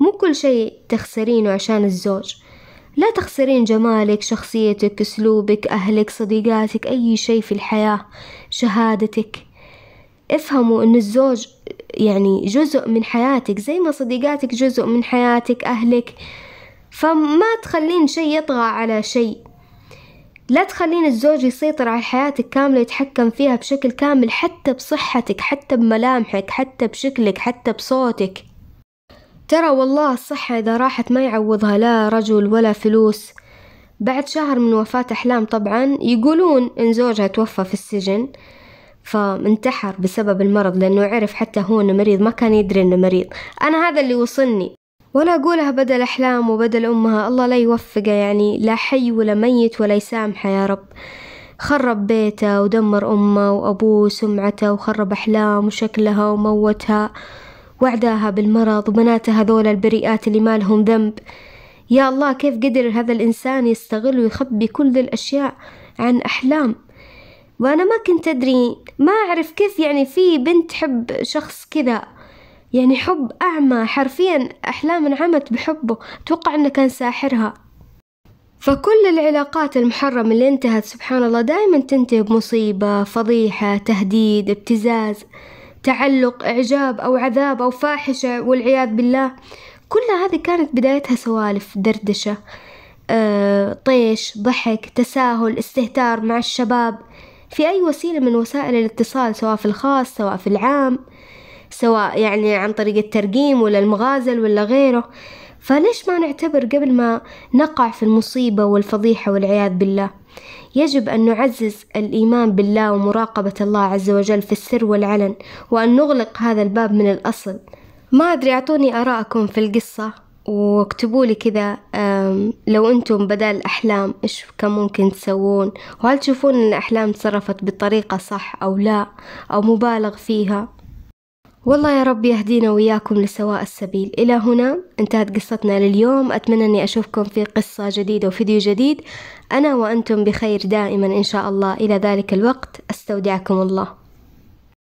مو كل شيء تخسرينه عشان الزوج لا تخسرين جمالك شخصيتك اسلوبك اهلك صديقاتك اي شيء في الحياة شهادتك افهموا ان الزوج يعني جزء من حياتك زي ما صديقاتك جزء من حياتك اهلك فما تخلين شيء يطغى على شيء لا تخلين الزوج يسيطر على حياتك كاملة يتحكم فيها بشكل كامل حتى بصحتك حتى بملامحك حتى بشكلك حتى بصوتك ترى والله الصحة إذا راحت ما يعوضها لا رجل ولا فلوس بعد شهر من وفاة أحلام طبعا يقولون إن زوجها توفى في السجن فانتحر بسبب المرض لأنه عرف حتى هو إنه مريض ما كان يدري إنه مريض أنا هذا اللي وصلني ولا أقولها بدل أحلام وبدل أمها الله لا يوفقه يعني لا حي ولا ميت ولا يسامحه يا رب خرب بيته ودمر أمه وأبوه سمعته وخرب أحلام وشكلها وموتها وعداها بالمرض وبناتها هذول البريئات اللي ما لهم ذنب يا الله كيف قدر هذا الإنسان يستغل ويخبي كل ذي الأشياء عن أحلام وأنا ما كنت أدري ما أعرف كيف يعني في بنت تحب شخص كذا يعني حب أعمى حرفيا أحلام انعمت بحبه توقع أنه كان ساحرها فكل العلاقات المحرمة اللي انتهت سبحان الله دائما تنتهي بمصيبة فضيحة تهديد ابتزاز تعلق إعجاب أو عذاب أو فاحشة والعياذ بالله كل هذه كانت بدايتها سوالف دردشة آه، طيش ضحك تساهل استهتار مع الشباب في أي وسيلة من وسائل الاتصال سواء في الخاص سواء في العام سواء يعني عن طريق الترقيم ولا المغازل ولا غيره فليش ما نعتبر قبل ما نقع في المصيبة والفضيحة والعياذ بالله يجب أن نعزز الإيمان بالله ومراقبة الله عز وجل في السر والعلن وأن نغلق هذا الباب من الأصل ما أدري أعطوني آراءكم في القصة واكتبوا لي كذا لو أنتم بدال الأحلام إيش كان ممكن تسوون وهل تشوفون أن الأحلام تصرفت بطريقة صح أو لا أو مبالغ فيها والله يا رب يهدينا وإياكم لسواء السبيل إلى هنا انتهت قصتنا لليوم أتمنى أني أشوفكم في قصة جديدة وفيديو جديد أنا وأنتم بخير دائما إن شاء الله إلى ذلك الوقت أستودعكم الله